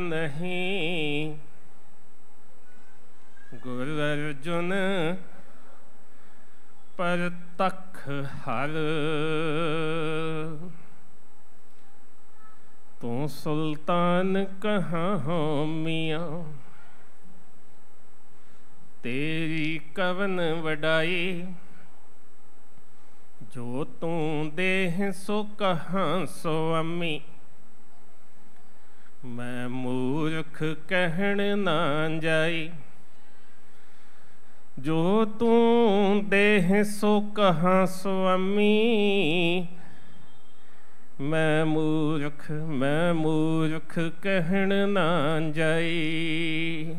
ਨਹੀਂ ਗੁਰ ਅਰਜੁਨ ਪਰ ਤਖ ਹਰ ਤੂੰ ਸੁਲਤਾਨ ਕਹਾਂ ਹੋ ਮੀਆਂ ਤੇਰੀ ਕਵਨ ਵਡਾਈ ਜੋ ਤੂੰ ਦੇਹ ਸੋ ਕਹਾਂ ਸੋ ਅਮੀ ਮੈਂ ਮੂਰਖ ਕਹਿਣ ਨਾ ਜਾਈ ਜੋ ਤੂੰ ਦੇਹ ਸੋ ਕਹਾ ਸੁਆਮੀ ਮੈਂ ਮੂਰਖ ਮੈਂ ਮੂਰਖ ਕਹਿਣ ਨਾ ਜਾਈ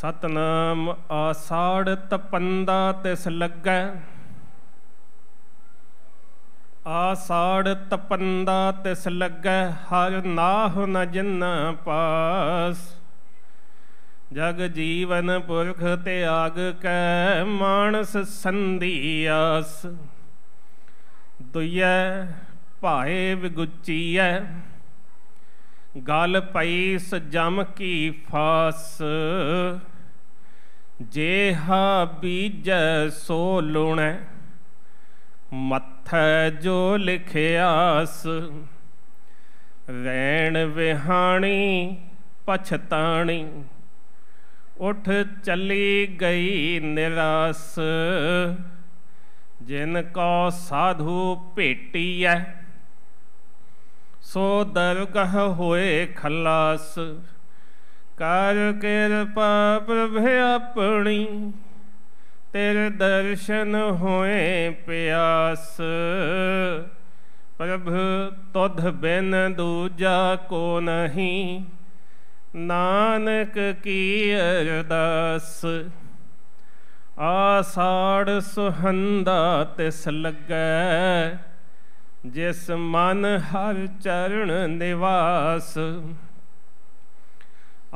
ਸਤਨਾਮ ਆਸਾੜ ਤਪੰਦਾ ਤਿਸ ਲੱਗੈ ਆਸਾੜ ਤਪੰਦਾ ਤਿਸ ਲੱਗੈ ਹਰ ਨਾਹ ਨ ਜਿਨ ਪਾਸ ਜਗ ਜੀਵਨ ਪੁਰਖ ਤੇ ਆਗ ਕੈ ਮਾਨਸ ਸੰਧੀ ਆਸ ਦੁਇਐ ਭਾਏ ਵਿਗੁਚੀਐ ਗਲ ਪਈ ਸਜਮ ਕੀ ਫਾਸ ਜੇ ਹਾ ਬੀਜੈ ਸੋ ਲੁਣੈ ਮੱਥੇ ਜੋ ਲਿਖਿਆਸ ਰੈਣ ਵਿਹਾਣੀ ਪਛਤਾਣੀ ਉਠ ਚੱਲੀ ਗਈ ਨਿਰਾਸ ਜਿਨ ਕੋ ਸਾਧੂ ਭੇਟੀਐ ਸੋ ਦਰਗਹ ਹੋਏ ਖਲਾਸ ਕਰ ਕਿਰਪਾ ਪ੍ਰਭ ਆਪਣੀ ਤੇਰ ਦਰਸ਼ਨ ਹੋਏ ਪਿਆਸ ਪ੍ਰਭ ਤੁਧ ਬਿਨ ਦੂਜਾ ਕੋ ਨਹੀਂ ਨਾਨਕ ਕੀ ਅਰਦਾਸ ਆਸਾੜ ਸੁਹੰਦਾ ਤਿਸ ਲੱਗੈ ਜਿਸ ਮਨ ਹਰ ਚਰਨ ਨਿਵਾਸ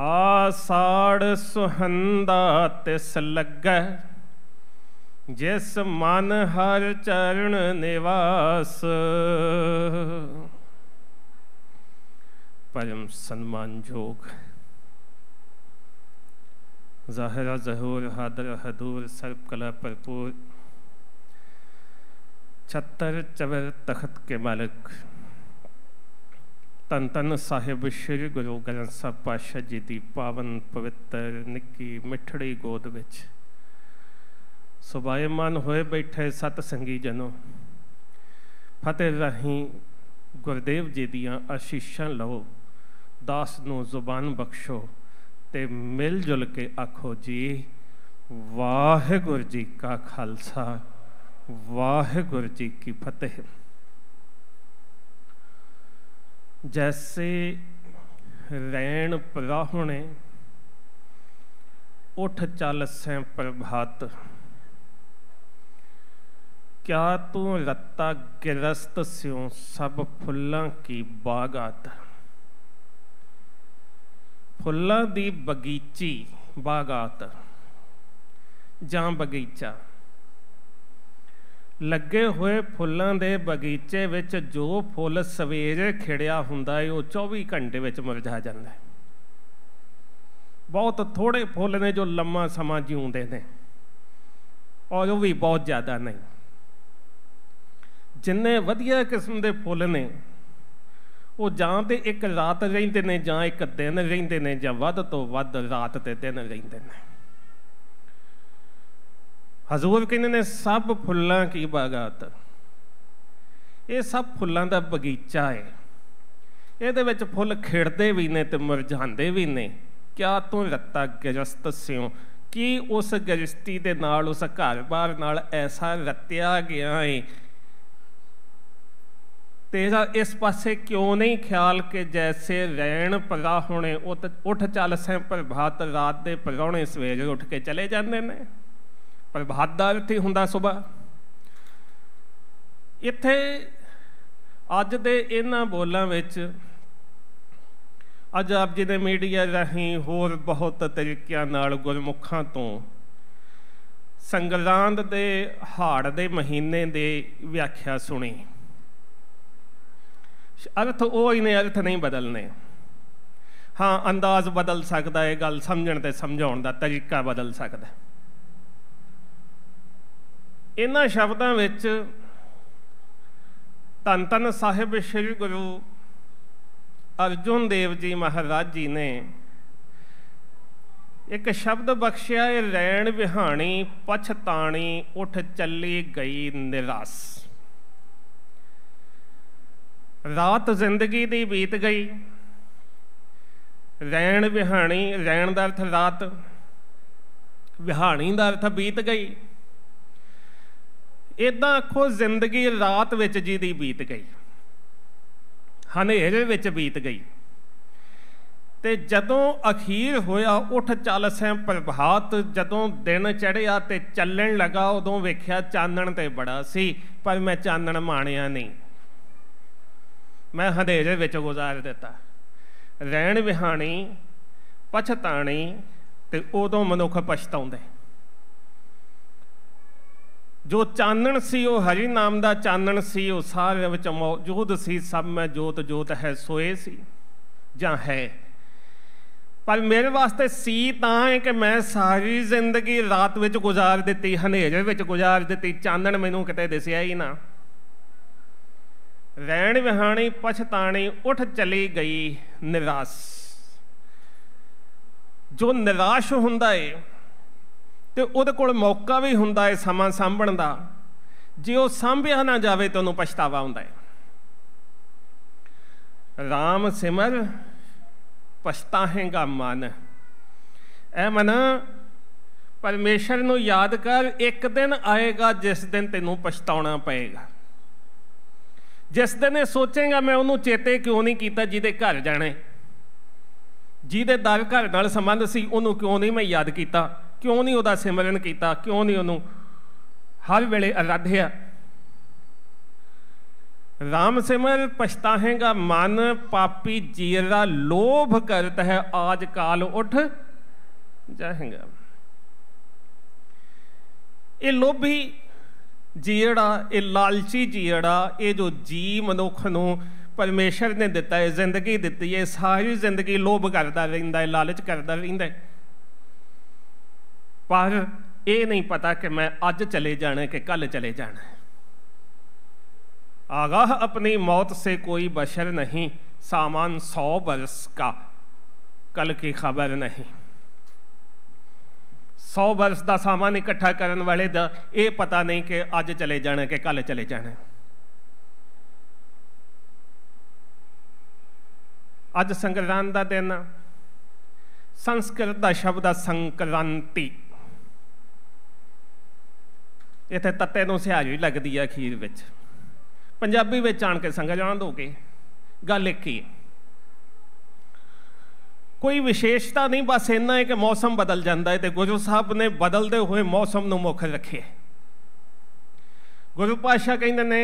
ਆਸਾੜ ਸੁਹੰਦਾ ਤਿਸ ਲੱਗੈ ਜਿਸ ਮਨ ਹਰ ਚਰਨ ਨਿਵਾਸ ਪਰਮ ਸਨਮਾਨ ਜੋਗ ਜ਼ਾਹਿਰਾ ਜ਼ਹੂਰ ਹਾਦਰ ਹਦੂਰ ਸਰਬ ਕਲਾ ਭਰਪੂਰ ਛੱਤਰ ਚਵਰ ਤਖਤ ਕੇ ਮਾਲਕ ਤਨ ਤਨ ਸਾਹਿਬ ਸ੍ਰੀ ਗੁਰੂ ਗ੍ਰੰਥ ਸਾਹਿਬ ਪਾਸ਼ਾ ਜੀ ਦੀ ਪਾਵਨ ਪਵਿੱਤਰ ਨਿੱਕੀ ਮਿੱਠੜੀ ਗੋਦ ਵਿੱਚ ਸੁਭਾਇਮਾਨ ਹੋਏ ਬੈਠੇ ਸਤ ਸੰਗੀ ਜਨੋ ਫਤਿਹ ਰਹੀ ਗੁਰਦੇਵ ਜੀ ਦੀਆਂ ਆਸ਼ੀਸ਼ਾਂ ਲਓ ਦਾਸ ਨੂੰ ਜ਼ੁਬਾਨ ਬਖਸ਼ੋ ਤੇ ਮਿਲ ਜੁਲ ਕੇ ਆਖੋ ਜੀ ਵਾਹਿਗੁਰੂ ਜੀ ਕਾ ਖਾਲਸਾ ਵਾਹਿਗੁਰੂ ਜੀ ਕੀ ਫਤਿਹ ਜੈਸੇ ਰੈਣ ਪ੍ਰਾਹੁਣੇ ਉਠ ਚੱਲ ਸੈ ਪ੍ਰਭਾਤ ਕਿਆ ਤੂੰ ਲੱਤਾ ਗਿਰਸਤ ਸਿਉ ਸਭ ਫੁੱਲਾਂ ਕੀ ਬਾਗਾਤ ਫੁੱਲਾਂ ਦੀ ਬਗੀਚੀ ਬਾਗਾਤ ਜਾਂ ਬਗੀਚਾ ਲੱਗੇ ਹੋਏ ਫੁੱਲਾਂ ਦੇ ਬਗੀਚੇ ਵਿੱਚ ਜੋ ਫੁੱਲ ਸਵੇਰੇ ਖਿੜਿਆ ਹੁੰਦਾ ਏ ਉਹ 24 ਘੰਟੇ ਵਿੱਚ ਮੁਰਝਾ ਜਾਂਦਾ ਹੈ ਬਹੁਤ ਥੋੜੇ ਫੁੱਲ ਨੇ ਜੋ ਲੰਮਾ ਸਮਾਂ ਜਿਉਂਦੇ ਨੇ ਔਰ ਉਹ ਵੀ ਬਹੁਤ ਜ਼ਿਆਦਾ ਨਹੀਂ ਜਿੰਨੇ ਵਧੀਆ ਕਿਸਮ ਦੇ ਫੁੱਲ ਨੇ ਉਹ ਜਾਂ ਤੇ ਇੱਕ ਰਾਤ ਰਹਿੰਦੇ ਨੇ ਜਾਂ ਇੱਕ ਦਿਨ ਰਹਿੰਦੇ ਨੇ ਜਾਂ ਵੱਧ ਤੋਂ ਵੱਧ ਰਾਤ ਤੇ ਦਿਨ ਰਹਿੰਦੇ ਨੇ ਹਜ਼ੂਰ ਕਹਿੰਦੇ ਨੇ ਸਭ ਫੁੱਲਾਂ ਕੀ ਬਾਗਾਤ ਇਹ ਸਭ ਫੁੱਲਾਂ ਦਾ ਬਗੀਚਾ ਹੈ ਇਹਦੇ ਵਿੱਚ ਫੁੱਲ ਖਿੜਦੇ ਵੀ ਨੇ ਤੇ ਮੁਰਝਾਉਂਦੇ ਵੀ ਨੇ ਕਿਆ ਤੂੰ ਰੱਤਾ ਗਜਸਤ ਸਿਓ ਕੀ ਉਸ ਗਜਸਤੀ ਦੇ ਨਾਲ ਉਸ ਘਰ ਬਾਹਰ ਨਾਲ ਐਸਾ ਰੱਤਿਆ ਗਿਆ ਏ ਤੇ ਇਹਦਾ ਇਸ ਪਾਸੇ ਕਿਉਂ ਨਹੀਂ ਖਿਆਲ ਕਿ ਜੈਸੇ ਰੈਣ ਪਗਾ ਹੋਣੇ ਉੱਠ ਚੱਲ ਸੈਂ ਪ੍ਰਭਾਤ ਰਾਤ ਦੇ ਪਗਾਉਣੇ ਸਵੇਰ ਉੱਠ ਕੇ ਚਲੇ ਜਾਂਦੇ ਨੇ ਪ੍ਰਭਾਤ ਦਾ ਅਰਥ ਹੁੰਦਾ ਸਵੇਰ ਇੱਥੇ ਅੱਜ ਦੇ ਇਹਨਾਂ ਬੋਲਾਂ ਵਿੱਚ ਅੱਜ ਆਪ ਜੀ ਦੇ ਮੀਡੀਆ ਰਾਹੀਂ ਹੋਰ ਬਹੁਤ ਤਰੀਕਿਆਂ ਨਾਲ ਗੁਰਮੁਖਾਂ ਤੋਂ ਸੰਗਰਾਂਦ ਦੇ ਹਾੜ ਦੇ ਮਹੀਨੇ ਦੇ ਵਿਆਖਿਆ ਸੁਣੀ ਅਰਥ ਉਹ ਹੀ ਨੇ ਅਰਥ ਨਹੀਂ ਬਦਲਨੇ ਹਾਂ ਅੰਦਾਜ਼ ਬਦਲ ਸਕਦਾ ਹੈ ਗੱਲ ਸਮਝਣ ਤੇ ਸਮਝਾਉਣ ਦਾ ਤਰੀਕਾ ਬਦਲ ਸਕਦਾ ਇਹਨਾਂ ਸ਼ਬਦਾਂ ਵਿੱਚ ਤਨ ਤਨ ਸਾਹਿਬ ਸ੍ਰੀ ਗੁਰੂ ਅਰਜੁਨ ਦੇਵ ਜੀ ਮਹਾਰਾਜ ਜੀ ਨੇ ਇੱਕ ਸ਼ਬਦ ਬਖਸ਼ਿਆ ਇਹ ਰੈਣ ਵਿਹਾਣੀ ਪਛਤਾਣੀ ਉਠ ਚੱਲੀ ਗਈ ਨਿਰਾਸ ਰਾਤ ਜ਼ਿੰਦਗੀ ਦੀ ਬੀਤ ਗਈ ਰੈਣ ਵਿਹਾਣੀ ਰੈਣ ਦਾ ਅਰਥ ਰਾਤ ਵਿਹਾਣੀ ਦਾ ਅਰਥ ਬੀਤ ਗਈ ਇਦਾਂ ਆਖੋ ਜ਼ਿੰਦਗੀ ਰਾਤ ਵਿੱਚ ਜੀ ਦੀ ਬੀਤ ਗਈ ਹਨੇਰੇ ਵਿੱਚ ਬੀਤ ਗਈ ਤੇ ਜਦੋਂ ਅਖੀਰ ਹੋਇਆ ਉਠ ਚੱਲ ਸੈਂ ਪ੍ਰਭਾਤ ਜਦੋਂ ਦਿਨ ਚੜਿਆ ਤੇ ਚੱਲਣ ਲਗਾ ਉਦੋਂ ਵੇਖਿਆ ਚਾਨਣ ਤੇ ਬੜਾ ਸੀ ਪਰ ਮੈਂ ਚਾਨਣ ਮਾਣਿਆ ਨਹੀਂ ਮੈਂ ਹਨੇਰੇ ਵਿੱਚ ਗੁਜ਼ਾਰ ਦਿੱਤਾ ਰਹਿਣ ਵਿਹਾਣੀ ਪਛਤਾਣੀ ਤੇ ਉਦੋਂ ਮਨੁੱਖ ਪਛਤਾਉਂਦੇ ਜੋ ਚਾਨਣ ਸੀ ਉਹ ਹਰੀ ਨਾਮ ਦਾ ਚਾਨਣ ਸੀ ਉਹ ਸਾਰੇ ਵਿੱਚ ਮੌਜੂਦ ਸੀ ਸਭ ਮੈਂ ਜੋਤ ਜੋਤ ਹੈ ਸੋਏ ਸੀ ਜਾਂ ਹੈ ਪਰ ਮੇਰੇ ਵਾਸਤੇ ਸੀ ਤਾਂ ਹੈ ਕਿ ਮੈਂ ਸਾਰੀ ਜ਼ਿੰਦਗੀ ਰਾਤ ਵਿੱਚ ਗੁਜ਼ਾਰ ਦਿੱਤੀ ਹਨੇਰੇ ਵਿੱਚ ਗੁਜ਼ਾਰ ਦਿੱਤੀ ਚਾਨਣ ਮੈਨੂੰ ਕਿਤੇ ਦਿਸਿਆ ਹੀ ਨਾ ਰਹਿਣ ਵਿਹਾਣੀ ਪਛਤਾਣੀ ਉੱਠ ਚਲੀ ਗਈ ਨਿਰਾਸ਼ ਜੋ ਨਿਰਾਸ਼ ਹੁੰਦਾ ਏ ਤੇ ਉਹਦੇ ਕੋਲ ਮੌਕਾ ਵੀ ਹੁੰਦਾ ਏ ਸਮਾਂ ਸਾਂਭਣ ਦਾ ਜੇ ਉਹ ਸਾਂਭਿਆ ਨਾ ਜਾਵੇ ਤਾਂ ਉਹਨੂੰ ਪਛਤਾਵਾ ਹੁੰਦਾ ਏ RAM ਸਿਮਰ ਪਛਤਾਹੇਗਾ ਮਨ ਐ ਮਨ ਪਰਮੇਸ਼ਰ ਨੂੰ ਯਾਦ ਕਰ ਇੱਕ ਦਿਨ ਆਏਗਾ ਜਿਸ ਦਿਨ ਤੈਨੂੰ ਪਛਤਾਉਣਾ ਪਏਗਾ ਜਿਸ ਦਿਨ ਇਹ ਸੋਚੇਗਾ ਮੈਂ ਉਹਨੂੰ ਚੇਤੇ ਕਿਉਂ ਨਹੀਂ ਕੀਤਾ ਜਿਹਦੇ ਘਰ ਜਾਣਾ ਜਿਹਦੇ ਦਰ ਘਰ ਨਾਲ ਸੰਬੰਧ ਸੀ ਉਹਨੂੰ ਕਿਉਂ ਨਹੀਂ ਮੈਂ ਯਾਦ ਕੀਤਾ ਕਿਉਂ ਨਹੀਂ ਉਹਦਾ ਸਿਮਰਨ ਕੀਤਾ ਕਿਉਂ ਨਹੀਂ ਉਹਨੂੰ ਹਰ ਵੇਲੇ ਅਰਾਧਿਆ ਰਾਮ ਸਿਮਰ ਪਛਤਾਹੇਗਾ ਮਨ ਪਾਪੀ ਜੀਰਾ ਲੋਭ ਕਰਤ ਹੈ ਆਜ ਕਾਲ ਉਠ ਜਾਹੇਗਾ ਇਹ ਲੋਭੀ ਜਿਹੜਾ ਇਹ ਲਾਲਚੀ ਜਿਹੜਾ ਇਹ ਜੋ ਜੀ ਮਨੁੱਖ ਨੂੰ ਪਰਮੇਸ਼ਰ ਨੇ ਦਿੱਤਾ ਹੈ ਜ਼ਿੰਦਗੀ ਦਿੱਤੀ ਹੈ ਸਾਰੀ ਜ਼ਿੰਦਗੀ ਲੋਭ ਕਰਦਾ ਰਹਿੰਦਾ ਹੈ ਲਾਲਚ ਕਰਦਾ ਰਹਿੰਦਾ ਹੈ ਪਰ ਇਹ ਨਹੀਂ ਪਤਾ ਕਿ ਮੈਂ ਅੱਜ ਚਲੇ ਜਾਣਾ ਕਿ ਕੱਲ ਚਲੇ ਜਾਣਾ ਆਗਾਹ ਆਪਣੀ ਮੌਤ ਸੇ ਕੋਈ ਬਸ਼ਰ ਨਹੀਂ ਸਾਮਾਨ 100 ਬਰਸ ਕਾ ਕੱਲ ਕੀ ਖਬਰ ਨਹੀਂ 100 ਵਰਸ ਦਾ ਸਾਮਾਨ ਇਕੱਠਾ ਕਰਨ ਵਾਲੇ ਦਾ ਇਹ ਪਤਾ ਨਹੀਂ ਕਿ ਅੱਜ ਚਲੇ ਜਾਣਾ ਕਿ ਕੱਲ ਚਲੇ ਜਾਣਾ ਅੱਜ ਸੰਗਰਾਂਦ ਦਾ ਦਿਨ ਸੰਸਕ੍ਰਿਤ ਦਾ ਸ਼ਬਦ ਆ ਸੰਕ੍ਰਾਂਤੀ ਇਥੇ ਤੱਤੇ ਨੂੰ ਵੀ ਲੱਗਦੀ ਆ ਅਖੀਰ ਵਿੱਚ ਪੰਜਾਬੀ ਵਿੱਚ ਆਣ ਕੇ ਸੰਗਰਾਂਦ ਹੋ ਕੇ ਗੱਲ ਇੱਕ ਹੀ ਹੈ ਕੋਈ ਵਿਸ਼ੇਸ਼ਤਾ ਨਹੀਂ ਬਸ ਇੰਨਾ ਹੈ ਕਿ ਮੌਸਮ ਬਦਲ ਜਾਂਦਾ ਹੈ ਤੇ ਗੁਰੂ ਸਾਹਿਬ ਨੇ ਬਦਲਦੇ ਹੋਏ ਮੌਸਮ ਨੂੰ ਮੁੱਖ ਰੱਖਿਆ ਗੁਰੂ ਪਾਸ਼ਾ ਕਹਿੰਦੇ ਨੇ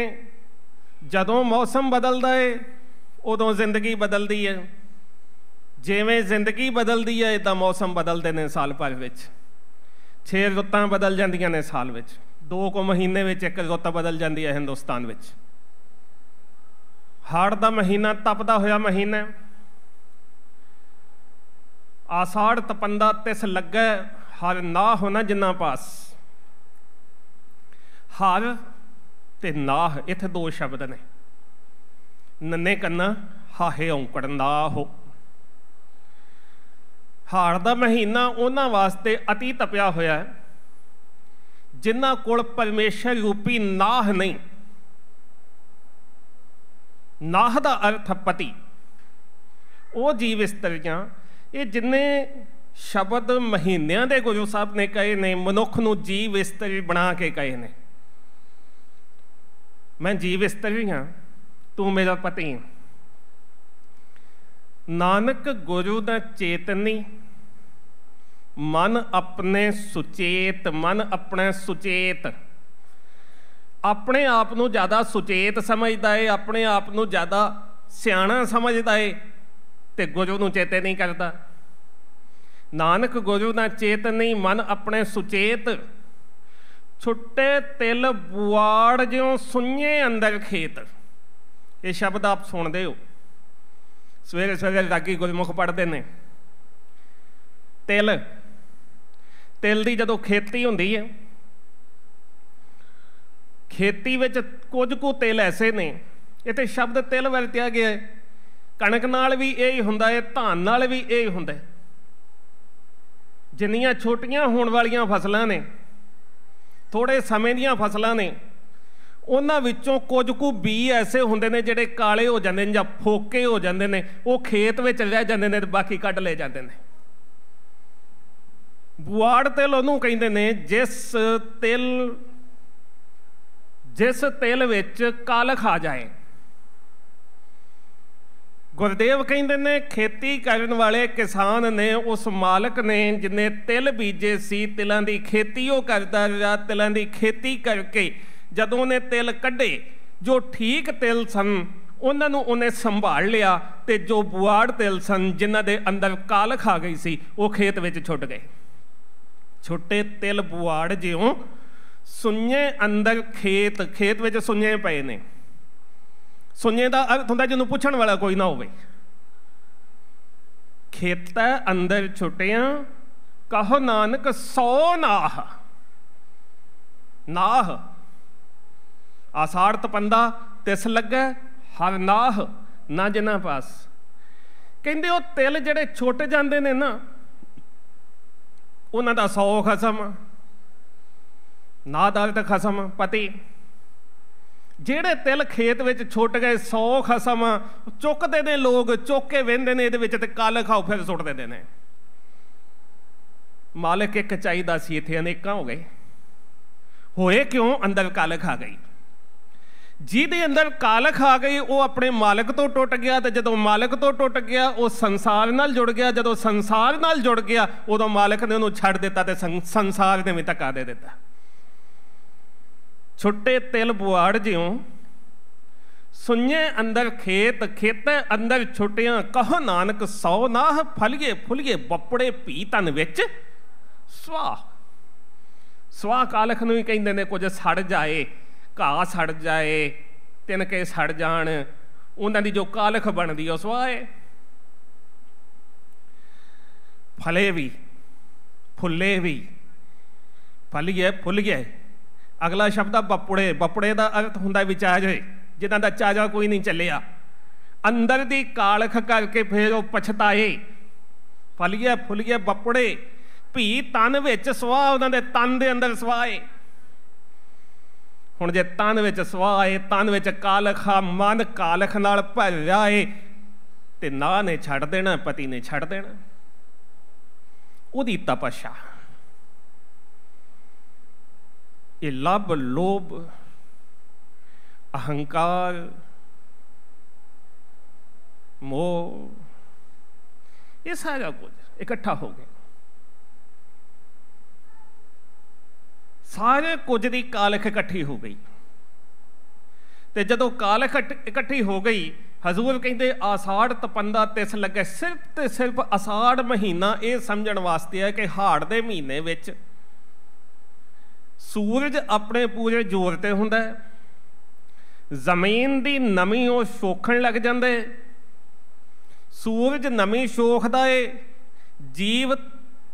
ਜਦੋਂ ਮੌਸਮ ਬਦਲਦਾ ਹੈ ਉਦੋਂ ਜ਼ਿੰਦਗੀ ਬਦਲਦੀ ਹੈ ਜਿਵੇਂ ਜ਼ਿੰਦਗੀ ਬਦਲਦੀ ਹੈ ਤਾਂ ਮੌਸਮ ਬਦਲਦੇ ਨੇ ਸਾਲ ਭਰ ਵਿੱਚ ਛੇ ਰੁੱਤਾਂ ਬਦਲ ਜਾਂਦੀਆਂ ਨੇ ਸਾਲ ਵਿੱਚ ਦੋ ਕੋ ਮਹੀਨੇ ਵਿੱਚ ਇੱਕ ਰੁੱਤ ਬਦਲ ਜਾਂਦੀ ਹੈ ਹਿੰਦੁਸਤਾਨ ਵਿੱਚ ਹਾੜ ਦਾ ਮਹੀਨਾ ਤਪਦਾ ਹੋਇਆ ਮਹੀਨਾ ਹੈ ਆਸਾੜ ਤਪੰਦਾ ਤਿਸ ਲੱਗੈ ਹਰ ਨਾ ਹੋਣਾ ਜਿੰਨਾ ਪਾਸ ਹਰ ਤੇ ਨਾਹ ਇਥੇ ਦੋ ਸ਼ਬਦ ਨੇ ਨੰਨੇ ਕੰਨਾ ਹਾਹੇ ਔਂਕੜਨ ਦਾ ਹੋ ਹਾਰ ਦਾ ਮਹੀਨਾ ਉਹਨਾਂ ਵਾਸਤੇ ਅਤੀ ਤਪਿਆ ਹੋਇਆ ਹੈ ਜਿਨ੍ਹਾਂ ਕੋਲ ਪਰਮੇਸ਼ਰ ਰੂਪੀ ਨਾਹ ਨਹੀਂ ਨਾਹ ਦਾ ਅਰਥ ਪਤੀ ਉਹ ਜੀਵ ਇਸ ਤਰ੍ਹਾਂ ਇਹ ਜਿੰਨੇ ਸ਼ਬਦ ਮਹੀਨਿਆਂ ਦੇ ਗੁਰੂ ਸਾਹਿਬ ਨੇ ਕਹੇ ਨੇ ਮਨੁੱਖ ਨੂੰ ਜੀਵ ਇਸਤਰੀ ਬਣਾ ਕੇ ਕਹੇ ਨੇ ਮੈਂ ਜੀਵ ਇਸਤਰੀ ਹਾਂ ਤੂੰ ਮੇਰਾ ਪਤੀ ਹੈ ਨਾਨਕ ਗੁਰੂ ਦਾ ਚੇਤਨੀ ਮਨ ਆਪਣੇ ਸੁਚੇਤ ਮਨ ਆਪਣੇ ਸੁਚੇਤ ਆਪਣੇ ਆਪ ਨੂੰ ਜ਼ਿਆਦਾ ਸੁਚੇਤ ਸਮਝਦਾ ਏ ਆਪਣੇ ਆਪ ਨੂੰ ਜ਼ਿਆਦਾ ਸਿਆਣਾ ਸਮਝਦਾ ਏ ਤੇ ਗੁਰੂ ਨੂੰ ਚੇਤੇ ਨਹੀਂ ਕਰਦਾ ਨਾਨਕ ਗੁਰੂ ਦਾ ਚੇਤ ਨਹੀਂ ਮਨ ਆਪਣੇ ਸੁਚੇਤ ਛੁੱਟੇ ਤਿਲ ਬੁਆੜ ਜਿਉ ਸੁਣੇ ਅੰਦਰ ਖੇਤ ਇਹ ਸ਼ਬਦ ਆਪ ਸੁਣਦੇ ਹੋ ਸਵੇਰੇ ਸਵੇਰੇ ਲੱਗੀ ਗੁਰਮੁਖ ਪੜਦੇ ਨੇ ਤਿਲ ਤਿਲ ਦੀ ਜਦੋਂ ਖੇਤੀ ਹੁੰਦੀ ਹੈ ਖੇਤੀ ਵਿੱਚ ਕੁਝ ਕੁ ਤਿਲ ਐਸੇ ਨੇ ਇੱਥੇ ਸ਼ਬਦ ਤਿਲ ਵਰਤਿਆ ਗਿਆ ਹੈ ਕਣਕ ਨਾਲ ਵੀ ਇਹ ਹੀ ਹੁੰਦਾ ਹੈ ਧਾਨ ਨਾਲ ਵੀ ਇਹ ਹੀ ਹੁੰਦਾ ਹੈ ਜਿੰਨੀਆਂ ਛੋਟੀਆਂ ਹੋਣ ਵਾਲੀਆਂ ਫਸਲਾਂ ਨੇ ਥੋੜੇ ਸਮੇਂ ਦੀਆਂ ਫਸਲਾਂ ਨੇ ਉਹਨਾਂ ਵਿੱਚੋਂ ਕੁਝ ਕੁ ਬੀ ਐਸੇ ਹੁੰਦੇ ਨੇ ਜਿਹੜੇ ਕਾਲੇ ਹੋ ਜਾਂਦੇ ਨੇ ਜਾਂ ਫੋਕੇ ਹੋ ਜਾਂਦੇ ਨੇ ਉਹ ਖੇਤ ਵਿੱਚ ਲੈ ਜਾਂਦੇ ਨੇ ਤੇ ਬਾਕੀ ਕੱਢ ਲਏ ਜਾਂਦੇ ਨੇ ਬੁਆੜ ਤੇਲ ਉਹਨੂੰ ਕਹਿੰਦੇ ਨੇ ਜਿਸ ਤਿਲ ਜਿਸ ਤਿਲ ਵਿੱਚ ਕਾਲਖ ਆ ਜਾਏ ਗੁਰਦੇਵ ਕਹਿੰਦੇ ਨੇ ਖੇਤੀ ਕਰਨ ਵਾਲੇ ਕਿਸਾਨ ਨੇ ਉਸ ਮਾਲਕ ਨੇ ਜਿਨੇ ਤਿਲ ਬੀਜੇ ਸੀ ਤਿਲਾਂ ਦੀ ਖੇਤੀ ਉਹ ਕਰਦਾ ਰਿਹਾ ਤਿਲਾਂ ਦੀ ਖੇਤੀ ਕਰਕੇ ਜਦੋਂ ਉਹਨੇ ਤਿਲ ਕੱਢੇ ਜੋ ਠੀਕ ਤਿਲ ਸਨ ਉਹਨਾਂ ਨੂੰ ਉਹਨੇ ਸੰਭਾਲ ਲਿਆ ਤੇ ਜੋ ਬੁਆੜ ਤਿਲ ਸਨ ਜਿਨ੍ਹਾਂ ਦੇ ਅੰਦਰ ਕਾਲਖ ਆ ਗਈ ਸੀ ਉਹ ਖੇਤ ਵਿੱਚ ਛੁੱਟ ਗਏ ਛੁੱਟੇ ਤਿਲ ਬੁਆੜ ਜਿਉਂ ਸੁੰਨੇ ਅੰਦਰ ਖੇਤ ਖੇਤ ਵਿੱਚ ਸੁੰਨੇ ਪਏ ਨੇ ਸੁਣਨੇ ਦਾ ਅਰਥ ਹੁੰਦਾ ਜਿਹਨੂੰ ਪੁੱਛਣ ਵਾਲਾ ਕੋਈ ਨਾ ਹੋਵੇ ਖੇਤ ਅੰਦਰ ਛੁਟਿਆ ਕਹੋ ਨਾਨਕ ਸੋ ਨਾਹ ਨਾਹ ਆਸਾਰਤ ਤਪੰਦਾ ਤਿਸ ਲੱਗਾ ਹਰ ਨਾਹ ਨਾ ਜਿਨਾ ਪਾਸ ਕਹਿੰਦੇ ਉਹ ਤਿਲ ਜਿਹੜੇ ਛੁੱਟ ਜਾਂਦੇ ਨੇ ਨਾ ਉਹਨਾਂ ਦਾ ਸੌ ਖਸਮ ਨਾ ਦਾ ਖਸਮ ਪਤੀ ਜਿਹੜੇ ਤਿਲ ਖੇਤ ਵਿੱਚ ਛੁੱਟ ਗਏ 100 ਖਸਮ ਚੁੱਕਦੇ ਨੇ ਲੋਕ ਚੁੱਕ ਕੇ ਵੰਦੇ ਨੇ ਇਹਦੇ ਵਿੱਚ ਤੇ ਕੱਲ ਖਾਓ ਫਿਰ ਸੁੱਟ ਦਿੰਦੇ ਨੇ ਮਾਲਕ ਇੱਕ ਚਾਹੀਦਾ ਸੀ ਇੱਥੇ ਅਨੇਕਾਂ ਹੋ ਗਏ ਹੋਏ ਕਿਉਂ ਅੰਦਰ ਕੱਲ ਖਾ ਗਈ ਜਿਹਦੇ ਅੰਦਰ ਕੱਲ ਖਾ ਗਈ ਉਹ ਆਪਣੇ ਮਾਲਕ ਤੋਂ ਟੁੱਟ ਗਿਆ ਤੇ ਜਦੋਂ ਮਾਲਕ ਤੋਂ ਟੁੱਟ ਗਿਆ ਉਹ ਸੰਸਾਰ ਨਾਲ ਜੁੜ ਗਿਆ ਜਦੋਂ ਸੰਸਾਰ ਨਾਲ ਜੁੜ ਗਿਆ ਉਦੋਂ ਮਾਲਕ ਨੇ ਉਹਨੂੰ ਛੱਡ ਦਿੱਤਾ ਤੇ ਸੰਸਾਰ ਦੇ ਵਿੱਚ ਧੱਕਾ ਦੇ ਦਿੱਤਾ ਛੁੱਟੇ ਤਿਲ ਬੁਆੜ ਜਿਉ ਸੁਣਿਏ ਅੰਦਰ ਖੇਤ ਖੇਤੇ ਅੰਦਰ ਛੁੱਟਿਆਂ ਕਹ ਨਾਨਕ ਸੌ ਨਾਹ ਫਲਿਏ ਫੁਲਿਏ ਬੱਪੜੇ ਭੀ ਤਨ ਵਿੱਚ ਸਵਾ ਸਵਾ ਕਾਲਖ ਨੂੰ ਹੀ ਕਹਿੰਦੇ ਨੇ ਕੁਝ ਸੜ ਜਾਏ ਘਾਹ ਸੜ ਜਾਏ ਤਿੰਨ ਕੇ ਸੜ ਜਾਣ ਉਹਨਾਂ ਦੀ ਜੋ ਕਾਲਖ ਬਣਦੀ ਉਹ ਸਵਾਏ ਫਲੇ ਵੀ ਫੁੱਲੇ ਵੀ ਫਲਿਏ ਗਿਆ ਅਗਲਾ ਸ਼ਬਦ ਆ ਬੱਪੜੇ ਬੱਪੜੇ ਦਾ ਅਰਥ ਹੁੰਦਾ ਆ ਜਾਏ ਜਿਨ੍ਹਾਂ ਦਾ ਚਾਜਾ ਕੋਈ ਨਹੀਂ ਚੱਲਿਆ ਅੰਦਰ ਦੀ ਕਾਲਖ ਕਰਕੇ ਫੇਰ ਉਹ ਪਛਤਾਏ ਫਲੀਏ ਫੁਲੀਏ ਬੱਪੜੇ ਭੀ ਤਨ ਵਿੱਚ ਸਵਾ ਉਹਨਾਂ ਦੇ ਤਨ ਦੇ ਅੰਦਰ ਸਵਾਏ ਹੁਣ ਜੇ ਤਨ ਵਿੱਚ ਸਵਾਏ ਤਨ ਵਿੱਚ ਕਾਲਖਾ ਮਨ ਕਾਲਖ ਨਾਲ ਭਰਿਆ ਜਾਏ ਤੇ ਨਾ ਨੇ ਛੱਡ ਦੇਣਾ ਪਤੀ ਨੇ ਛੱਡ ਦੇਣਾ ਉਹਦੀ ਤਪਸ਼ਾ ਇਹ ਲਬ ਲੋਭ ਅਹੰਕਾਰ ਮੋਹ ਇਹ ਸਾਰਾ ਕੁਝ ਇਕੱਠਾ ਹੋ ਗਿਆ ਸਾਰੇ ਕੁਝ ਦੀ ਕਾਲਖ ਇਕੱਠੀ ਹੋ ਗਈ ਤੇ ਜਦੋਂ ਕਾਲਖ ਇਕੱਠੀ ਹੋ ਗਈ ਹਜ਼ੂਰ ਕਹਿੰਦੇ ਆਸਾੜ ਤਪੰਦਾ ਤਿਸ ਲੱਗੇ ਸਿਰਫ ਤੇ ਸਿਰਫ ਆਸਾੜ ਮਹੀਨਾ ਇਹ ਸਮਝਣ ਵਾਸਤੇ ਹੈ ਕਿ ਹਾੜ ਦੇ ਮਹੀਨੇ ਵਿੱਚ ਸੂਰਜ ਆਪਣੇ ਪੂਰੇ ਜ਼ੋਰ ਤੇ ਹੁੰਦਾ ਹੈ ਜ਼ਮੀਨ ਦੀ ਨਮੀ ਉਹ ਸ਼ੋਖਣ ਲੱਗ ਜਾਂਦੇ ਸੂਰਜ ਨਮੀ ਸ਼ੋਖਦਾ ਏ ਜੀਵ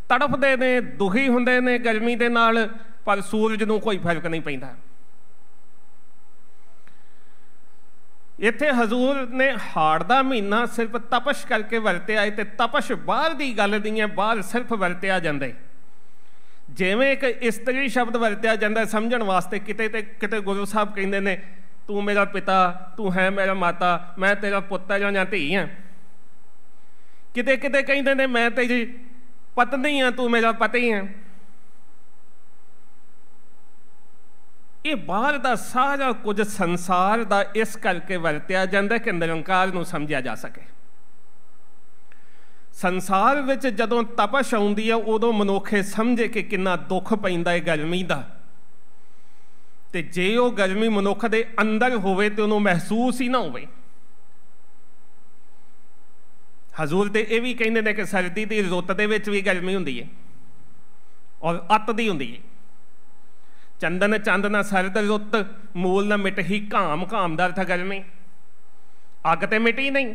ਤੜਫਦੇ ਨੇ ਦੁਖੀ ਹੁੰਦੇ ਨੇ ਗਰਮੀ ਦੇ ਨਾਲ ਪਰ ਸੂਰਜ ਨੂੰ ਕੋਈ ਫਰਕ ਨਹੀਂ ਪੈਂਦਾ ਇੱਥੇ ਹਜ਼ੂਰ ਨੇ ਹਾੜ ਦਾ ਮਹੀਨਾ ਸਿਰਫ ਤਪਸ਼ ਕਰਕੇ ਵਰਤਿਆ ਤੇ ਤਪਸ਼ ਬਾਹਰ ਦੀ ਗੱਲ ਨਹੀਂ ਹੈ ਬਾਹਰ ਸਿਰਫ ਵਰਤਿਆ ਜਾਂਦਾ ਹੈ ਜਿਵੇਂ ਇੱਕ ਇਸਤਰੀ ਸ਼ਬਦ ਵਰਤਿਆ ਜਾਂਦਾ ਸਮਝਣ ਵਾਸਤੇ ਕਿਤੇ ਤੇ ਕਿਤੇ ਗੁਰੂ ਸਾਹਿਬ ਕਹਿੰਦੇ ਨੇ ਤੂੰ ਮੇਰਾ ਪਿਤਾ ਤੂੰ ਹੈ ਮੇਰਾ ਮਾਤਾ ਮੈਂ ਤੇਰਾ ਪੁੱਤ ਆ ਜਾਂ ਧੀ ਆ ਕਿਤੇ ਕਿਤੇ ਕਹਿੰਦੇ ਨੇ ਮੈਂ ਤੇਰੀ ਪਤਨੀ ਆ ਤੂੰ ਮੇਰਾ ਪਤੀ ਹੈ ਇਹ ਬਾਹਰ ਦਾ ਸਾਰਾ ਕੁਝ ਸੰਸਾਰ ਦਾ ਇਸ ਕਰਕੇ ਵਰਤਿਆ ਜਾਂਦਾ ਕਿ ਨਿਰੰਕਾਰ ਨੂੰ ਸਮਝਿਆ ਜਾ ਸਕੇ ਸੰਸਾਰ ਵਿੱਚ ਜਦੋਂ ਤਪਸ਼ ਆਉਂਦੀ ਹੈ ਉਦੋਂ ਮਨੁੱਖੇ ਸਮਝੇ ਕਿ ਕਿੰਨਾ ਦੁੱਖ ਪੈਂਦਾ ਹੈ ਗਰਮੀ ਦਾ ਤੇ ਜੇ ਉਹ ਗਰਮੀ ਮਨੁੱਖ ਦੇ ਅੰਦਰ ਹੋਵੇ ਤੇ ਉਹਨੂੰ ਮਹਿਸੂਸ ਹੀ ਨਾ ਹੋਵੇ ਹਜ਼ੂਰ ਤੇ ਇਹ ਵੀ ਕਹਿੰਦੇ ਨੇ ਕਿ ਸਰਦੀ ਦੀ ਰੁੱਤ ਦੇ ਵਿੱਚ ਵੀ ਗਰਮੀ ਹੁੰਦੀ ਹੈ ਔਰ ਅੱਤ ਦੀ ਹੁੰਦੀ ਹੈ ਚੰਦਨ ਚੰਦ ਨਾ ਸਰਦ ਰੁੱਤ ਮੂਲ ਨਾ ਮਿਟਹੀ ਘਾਮ ਘਾਮ ਦਾ ਅਰਥ ਗਰਮੀ ਅੱਗ ਤੇ ਮਿਟੀ ਨਹੀਂ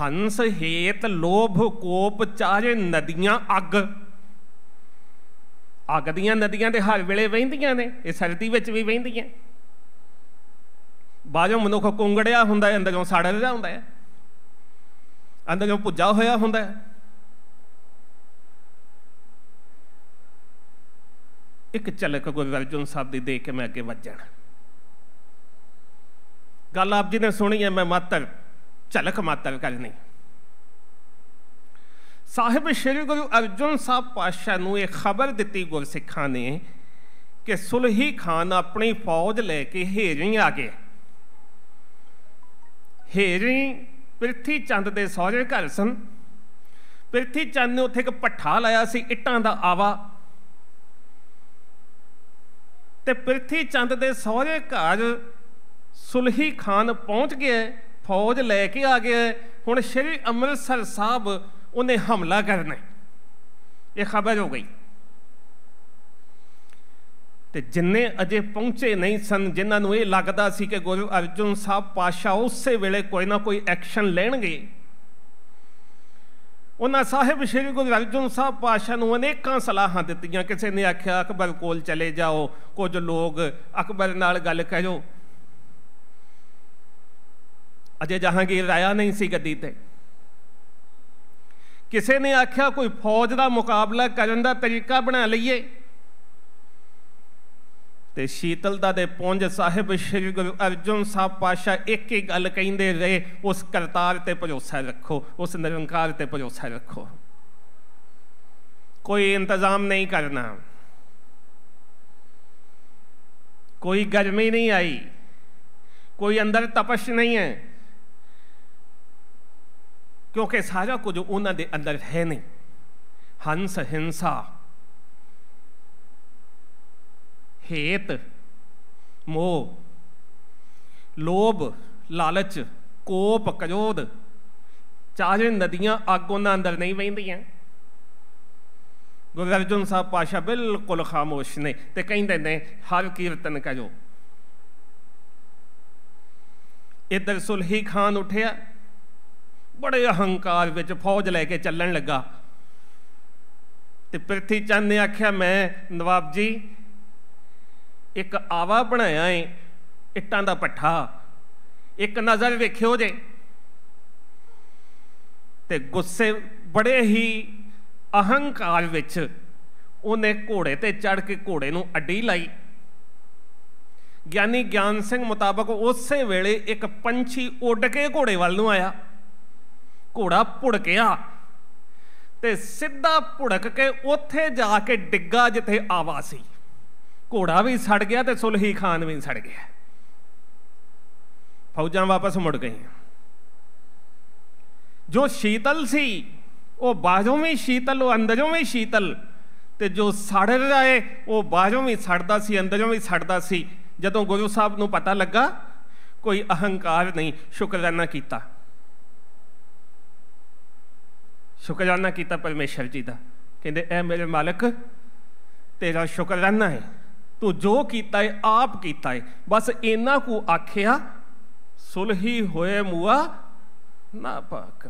ਹੰਸ ਹੇਤ ਲੋਭ ਕੋਪ ਚਾਰੇ ਨਦੀਆਂ ਅੱਗ ਅੱਗ ਦੀਆਂ ਨਦੀਆਂ ਤੇ ਹਰ ਵੇਲੇ ਵਹਿੰਦੀਆਂ ਨੇ ਇਹ ਸਰਦੀ ਵਿੱਚ ਵੀ ਵਹਿੰਦੀਆਂ ਬਾਜੋਂ ਮਨੁੱਖ ਕੁੰਗੜਿਆ ਹੁੰਦਾ ਹੈ ਅੰਦਰੋਂ ਸੜ ਰਿਹਾ ਹੁੰਦਾ ਹੈ ਅੰਦਰੋਂ ਪੁੱਜਾ ਹੋਇਆ ਹੁੰਦਾ ਹੈ ਇੱਕ ਚਲਕ ਗੁਰੂ ਅਰਜਨ ਸਾਹਿਬ ਦੀ ਦੇਖ ਕੇ ਮੈਂ ਅੱਗੇ ਵੱਜਣਾ ਗੱਲ ਆਪ ਜੀ ਨੇ ਸੁਣੀ ਹੈ ਮੈਂ ਮਾਤਰ झलक मात्र ਨਹੀਂ ਸਾਹਿਬ ਸ਼੍ਰੀ ਗੁਰੂ ਅਰਜਨ ਸਾਹਿਬ ਪਾਤਸ਼ਾਹ ਨੂੰ ਇਹ ਖਬਰ ਦਿੱਤੀ ਗੁਰਸਿੱਖਾਂ ਨੇ ਕਿ ਸੁਲਹੀ ਖਾਨ ਆਪਣੀ ਫੌਜ ਲੈ ਕੇ ਹੇਰੀ ਆ ਗਏ ਹੇਰੀ ਪ੍ਰਿਥੀ ਚੰਦ ਦੇ ਸਹੁਰੇ ਘਰ ਸਨ ਪ੍ਰਿਥੀ ਚੰਦ ਨੇ ਉੱਥੇ ਇੱਕ ਪੱਠਾ ਲਾਇਆ ਸੀ ਇੱਟਾਂ ਦਾ ਆਵਾ ਤੇ ਪ੍ਰਿਥੀ ਚੰਦ ਦੇ ਸਹੁਰੇ ਘਰ ਸੁਲਹੀ ਖਾਨ ਪਹੁੰਚ ਗਿਆ ਫੌਜ ਲੈ ਕੇ ਆ ਗਿਆ ਹੁਣ ਸ਼੍ਰੀ ਅੰਮ੍ਰਿਤਸਰ ਸਾਹਿਬ ਉਹਨੇ ਹਮਲਾ ਕਰਨਾ ਇਹ ਖਬਰ ਹੋ ਗਈ ਤੇ ਜਿੰਨੇ ਅਜੇ ਪਹੁੰਚੇ ਨਹੀਂ ਸਨ ਜਿਨ੍ਹਾਂ ਨੂੰ ਇਹ ਲੱਗਦਾ ਸੀ ਕਿ ਗੁਰੂ ਅਰਜਨ ਸਾਹਿਬ ਪਾਸ਼ਾ ਉਸੇ ਵੇਲੇ ਕੋਈ ਨਾ ਕੋਈ ਐਕਸ਼ਨ ਲੈਣਗੇ ਉਹਨਾਂ ਸਾਹਿਬ ਸ਼੍ਰੀ ਗੁਰੂ ਅਰਜਨ ਸਾਹਿਬ ਪਾਸ਼ਾ ਨੂੰ ਅਨੇਕਾਂ ਸਲਾਹਾਂ ਦਿੱਤੀਆਂ ਕਿਸੇ ਨੇ ਆਖਿਆ ਅਕਬਰ ਕੋਲ ਚਲੇ ਜਾਓ ਕੁਝ ਲੋਕ ਅਕਬਰ ਨਾਲ ਗੱਲ ਕਰੋ ਅਜੇ ਜਹਾਂਗੀਰ ਆਇਆ ਨਹੀਂ ਸੀ ਗੱਦੀ ਤੇ ਕਿਸੇ ਨੇ ਆਖਿਆ ਕੋਈ ਫੌਜ ਦਾ ਮੁਕਾਬਲਾ ਕਰਨ ਦਾ ਤਰੀਕਾ ਬਣਾ ਲਈਏ ਤੇ ਸ਼ੀਤਲਤਾ ਦੇ ਪੁੰਜ ਸਾਹਿਬ ਸ੍ਰੀ ਗੁਰੂ ਅਰਜਨ ਸਾਹਿਬ ਪਾਸ਼ਾ ਇੱਕ ਹੀ ਗੱਲ ਕਹਿੰਦੇ ਰਹੇ ਉਸ ਕਰਤਾਰ ਤੇ ਭਰੋਸਾ ਰੱਖੋ ਉਸ ਨਿਰੰਕਾਰ ਤੇ ਭਰੋਸਾ ਰੱਖੋ ਕੋਈ ਇੰਤਜ਼ਾਮ ਨਹੀਂ ਕਰਨਾ ਕੋਈ ਗਰਮੀ ਨਹੀਂ ਆਈ ਕੋਈ ਅੰਦਰ ਤਪਸ਼ ਨਹੀਂ ਹੈ ਕਿਉਂਕਿ ਸਾਰਾ ਕੁਝ ਉਹਨਾਂ ਦੇ ਅੰਦਰ ਹੈ ਨਹੀਂ ਹੰਸ ਹਿੰਸਾ ਹੇਤ ਮੋਹ ਲੋਭ ਲਾਲਚ ਕੋਪ ਕਜੋਦ ਚਾਹੇ ਨਦੀਆਂ ਅੱਗ ਉਹਨਾਂ ਅੰਦਰ ਨਹੀਂ ਵਹਿੰਦੀਆਂ ਗੁਰੂ ਅਰਜਨ ਸਾਹਿਬ ਪਾਸ਼ਾ ਬਿਲਕੁਲ ਖਾਮੋਸ਼ ਨੇ ਤੇ ਕਹਿੰਦੇ ਨੇ ਹਰ ਕੀਰਤਨ ਕਜੋ ਇਧਰ ਸੁਲਹੀ ਖਾਨ ਉਠਿਆ ਬੜੇ ਅਹੰਕਾਰ ਵਿੱਚ ਫੌਜ ਲੈ ਕੇ ਚੱਲਣ ਲੱਗਾ ਤੇ ਪ੍ਰਿਥੀ ਚੰਦ ਨੇ ਆਖਿਆ ਮੈਂ ਨਵਾਬ ਜੀ ਇੱਕ ਆਵਾ ਬਣਾਇਆ ਏ ਇੱਟਾਂ ਦਾ ਪੱਠਾ ਇੱਕ ਨਜ਼ਰ ਵੇਖਿਓ ਜੇ ਤੇ ਗੁੱਸੇ ਬੜੇ ਹੀ ਅਹੰਕਾਰ ਵਿੱਚ ਉਹਨੇ ਘੋੜੇ ਤੇ ਚੜ ਕੇ ਘੋੜੇ ਨੂੰ ਅੱਡੀ ਲਾਈ ਗਿਆਨੀ ਗਿਆਨ ਸਿੰਘ ਮੁਤਾਬਕ ਉਸੇ ਵੇਲੇ ਇੱਕ ਪੰਛੀ ਉੱਡ ਕੇ ਘੋੜੇ ਵੱਲ ਨੂੰ ਆਇਆ ਘੋੜਾ ਭੁੜਕਿਆ ਤੇ ਸਿੱਧਾ ਭੁੜਕ ਕੇ ਉੱਥੇ ਜਾ ਕੇ ਡਿੱਗਾ ਜਿੱਥੇ ਆਵਾ ਸੀ ਘੋੜਾ ਵੀ ਸੜ ਗਿਆ ਤੇ ਸੁਲਹੀ ਖਾਨ ਵੀ ਸੜ ਗਿਆ ਫੌਜਾਂ ਵਾਪਸ ਮੁੜ ਗਈਆਂ ਜੋ ਸ਼ੀਤਲ ਸੀ ਉਹ ਬਾਜੋਂ ਵੀ ਸ਼ੀਤਲ ਉਹ ਅੰਦਰੋਂ ਵੀ ਸ਼ੀਤਲ ਤੇ ਜੋ ਸੜ ਰਿਹਾ ਏ ਉਹ ਬਾਜੋਂ ਵੀ ਸੜਦਾ ਸੀ ਅੰਦਰੋਂ ਵੀ ਸੜਦਾ ਸੀ ਜਦੋਂ ਗੁਰੂ ਸਾਹਿਬ ਨੂੰ ਪਤਾ ਲੱਗਾ ਕੋਈ ਅਹੰਕਾਰ ਨਹੀਂ ਸ਼ੁਕਰਾਨਾ ਕੀਤਾ ਸ਼ੁਕਰਾਨਾ ਕੀਤਾ ਪਰਮੇਸ਼ਰ ਜੀ ਦਾ ਕਹਿੰਦੇ ਐ ਮੇਰੇ ਮਾਲਕ ਤੇਰਾ ਸ਼ੁਕਰਾਨਾ ਹੈ ਤੂੰ ਜੋ ਕੀਤਾ ਹੈ ਆਪ ਕੀਤਾ ਹੈ ਬਸ ਇਹਨਾਂ ਕੋ ਆਖਿਆ ਸੁਲਹੀ ਹੋਏ ਮੂਆ ਨਾ ਪਾਕ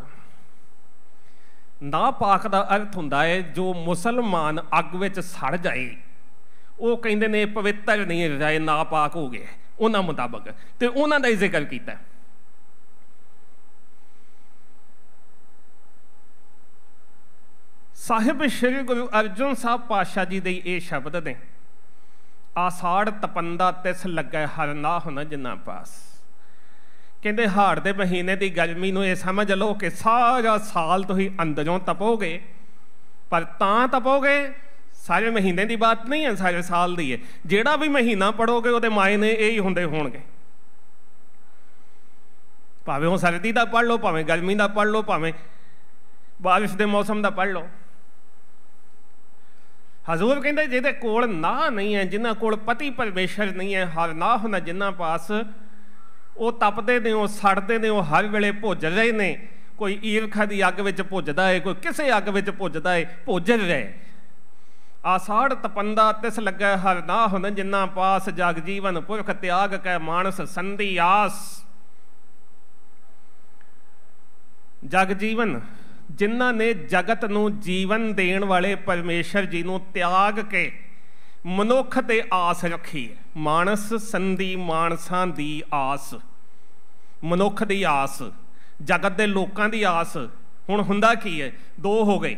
ਨਾ ਪਾਕ ਦਾ ਅਰਥ ਹੁੰਦਾ ਹੈ ਜੋ ਮੁਸਲਮਾਨ ਅੱਗ ਵਿੱਚ ਸੜ ਜਾਏ ਉਹ ਕਹਿੰਦੇ ਨੇ ਪਵਿੱਤਰ ਨਹੀਂ ਰਹੇ ਨਾ ਪਾਕ ਹੋ ਗਿਆ ਉਹਨਾਂ ਮੁਤਾਬਕ ਤੇ ਉਹਨਾਂ ਦਾ ਜ਼ਿਕਰ ਕੀਤਾ ਸਾਹਿਬ ਸ੍ਰੀ ਗੁਰੂ ਅਰਜਨ ਸਾਹਿਬ ਪਾਤਸ਼ਾਹ ਜੀ ਦੇ ਇਹ ਸ਼ਬਦ ਨੇ ਆਸਾੜ ਤਪੰਦਾ ਤਿਸ ਲੱਗੈ ਹਰ ਨਾ ਹੁਣ ਜਿੰਨਾ ਪਾਸ ਕਹਿੰਦੇ ਹਾੜ ਦੇ ਮਹੀਨੇ ਦੀ ਗਰਮੀ ਨੂੰ ਇਹ ਸਮਝ ਲਓ ਕਿ ਸਾਰਾ ਸਾਲ ਤੁਸੀਂ ਅੰਦਰੋਂ ਤਪੋਗੇ ਪਰ ਤਾਂ ਤਪੋਗੇ ਸਾਰੇ ਮਹੀਨੇ ਦੀ ਬਾਤ ਨਹੀਂ ਹੈ ਸਾਰੇ ਸਾਲ ਦੀ ਹੈ ਜਿਹੜਾ ਵੀ ਮਹੀਨਾ ਪੜੋਗੇ ਉਹਦੇ ਮਾਇਨੇ ਇਹ ਹੀ ਹੁੰਦੇ ਹੋਣਗੇ ਭਾਵੇਂ ਉਹ ਸਰਦੀ ਦਾ ਪੜ ਲਓ ਭਾਵੇਂ ਗਰਮੀ ਦਾ ਪੜ ਲਓ ਭਾਵੇਂ ਬਾਰਿਸ਼ ਦੇ ਮੌਸਮ ਦਾ ਪੜ ਲਓ ਹਜ਼ੂਰ ਕਹਿੰਦਾ ਜਿਹਦੇ ਕੋਲ ਨਾ ਨਹੀਂ ਹੈ ਜਿਨ੍ਹਾਂ ਕੋਲ ਪਤੀ ਪਰਮੇਸ਼ਰ ਨਹੀਂ ਹੈ ਹਰ ਨਾ ਹੁੰਦਾ ਜਿਨ੍ਹਾਂ ਪਾਸ ਉਹ ਤਪਦੇ ਨੇ ਉਹ ਸੜਦੇ ਨੇ ਉਹ ਹਰ ਵੇਲੇ ਭੁੱਜ ਰਹੇ ਨੇ ਕੋਈ ਈਰਖਾ ਦੀ ਅੱਗ ਵਿੱਚ ਭੁੱਜਦਾ ਏ ਕੋਈ ਕਿਸੇ ਅੱਗ ਵਿੱਚ ਭੁੱਜਦਾ ਏ ਭੁੱਜ ਰਹੇ ਆਸਾੜ ਤਪੰਦਾ ਤਿਸ ਲੱਗਾ ਹਰ ਨਾ ਹੁੰਦਾ ਜਿਨ੍ਹਾਂ ਪਾਸ ਜਗ ਜੀਵਨ ਪੁਰਖ ਤਿਆਗ ਕੈ ਮਾਨਸ ਸੰਧੀ ਆਸ ਜਗ ਜੀਵਨ ਜਿਨ੍ਹਾਂ ਨੇ ਜਗਤ ਨੂੰ ਜੀਵਨ ਦੇਣ ਵਾਲੇ ਪਰਮੇਸ਼ਰ ਜੀ ਨੂੰ ਤਿਆਗ ਕੇ ਮਨੁੱਖ ਤੇ ਆਸ ਰੱਖੀ ਹੈ ਮਾਨਸ ਸੰਦੀ ਮਾਨਸਾਂ ਦੀ ਆਸ ਮਨੁੱਖ ਦੀ ਆਸ ਜਗਤ ਦੇ ਲੋਕਾਂ ਦੀ ਆਸ ਹੁਣ ਹੁੰਦਾ ਕੀ ਹੈ ਦੋ ਹੋ ਗਏ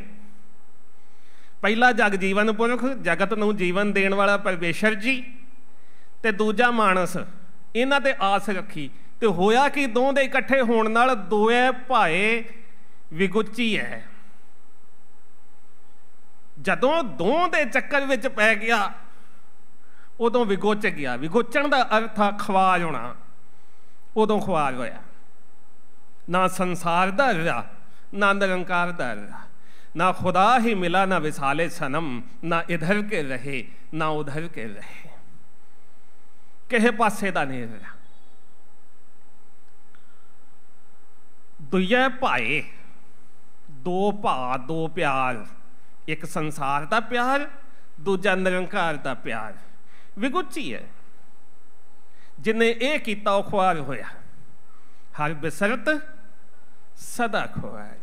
ਪਹਿਲਾ ਜਗ ਜੀਵਨ ਪੁਰਖ ਜਗਤ ਨੂੰ ਜੀਵਨ ਦੇਣ ਵਾਲਾ ਪਰਮੇਸ਼ਰ ਜੀ ਤੇ ਦੂਜਾ ਮਾਨਸ ਇਹਨਾਂ ਤੇ ਆਸ ਰੱਖੀ ਤੇ ਹੋਇਆ ਕਿ ਦੋਵੇਂ ਦੇ ਇਕੱਠੇ ਹੋਣ ਨਾਲ ਦੋਏ ਭਾਏ ਵਿਗੁੱਚੀ ਹੈ ਜਦੋਂ ਦੋਂ ਦੇ ਚੱਕਰ ਵਿੱਚ ਪੈ ਗਿਆ ਉਦੋਂ ਵਿਗੋਚ ਗਿਆ ਵਿਗੋਚਣ ਦਾ ਅਰਥ ਆ ਖਵਾਜ ਹੋਣਾ ਉਦੋਂ ਖਵਾਜ ਹੋਇਆ ਨਾ ਸੰਸਾਰ ਦਾ ਰਿਹਾ ਨਾ ਨਿਰੰਕਾਰ ਦਾ ਰਿਹਾ ਨਾ ਖੁਦਾ ਹੀ ਮਿਲਾ ਨਾ ਵਿਸਾਲੇ ਸਨਮ ਨਾ ਇਧਰ ਕੇ ਰਹੇ ਨਾ ਉਧਰ ਕੇ ਰਹੇ ਕਿਸੇ ਪਾਸੇ ਦਾ ਨਹੀਂ ਰਿਹਾ ਦੁਇਆ ਭਾਏ ਦੋ ਭਾ ਦੋ ਪਿਆਰ ਇੱਕ ਸੰਸਾਰ ਦਾ ਪਿਆਰ ਦੂਜਾ ਨਿਰੰਕਾਰ ਦਾ ਪਿਆਰ ਵਿਗੁੱਚੀ ਹੈ ਜਿਨੇ ਇਹ ਕੀਤਾ ਉਹ ਖੁਆਰ ਹੋਇਆ ਹਰ ਬਸਰਤ ਸਦਾ ਖੁਆਰ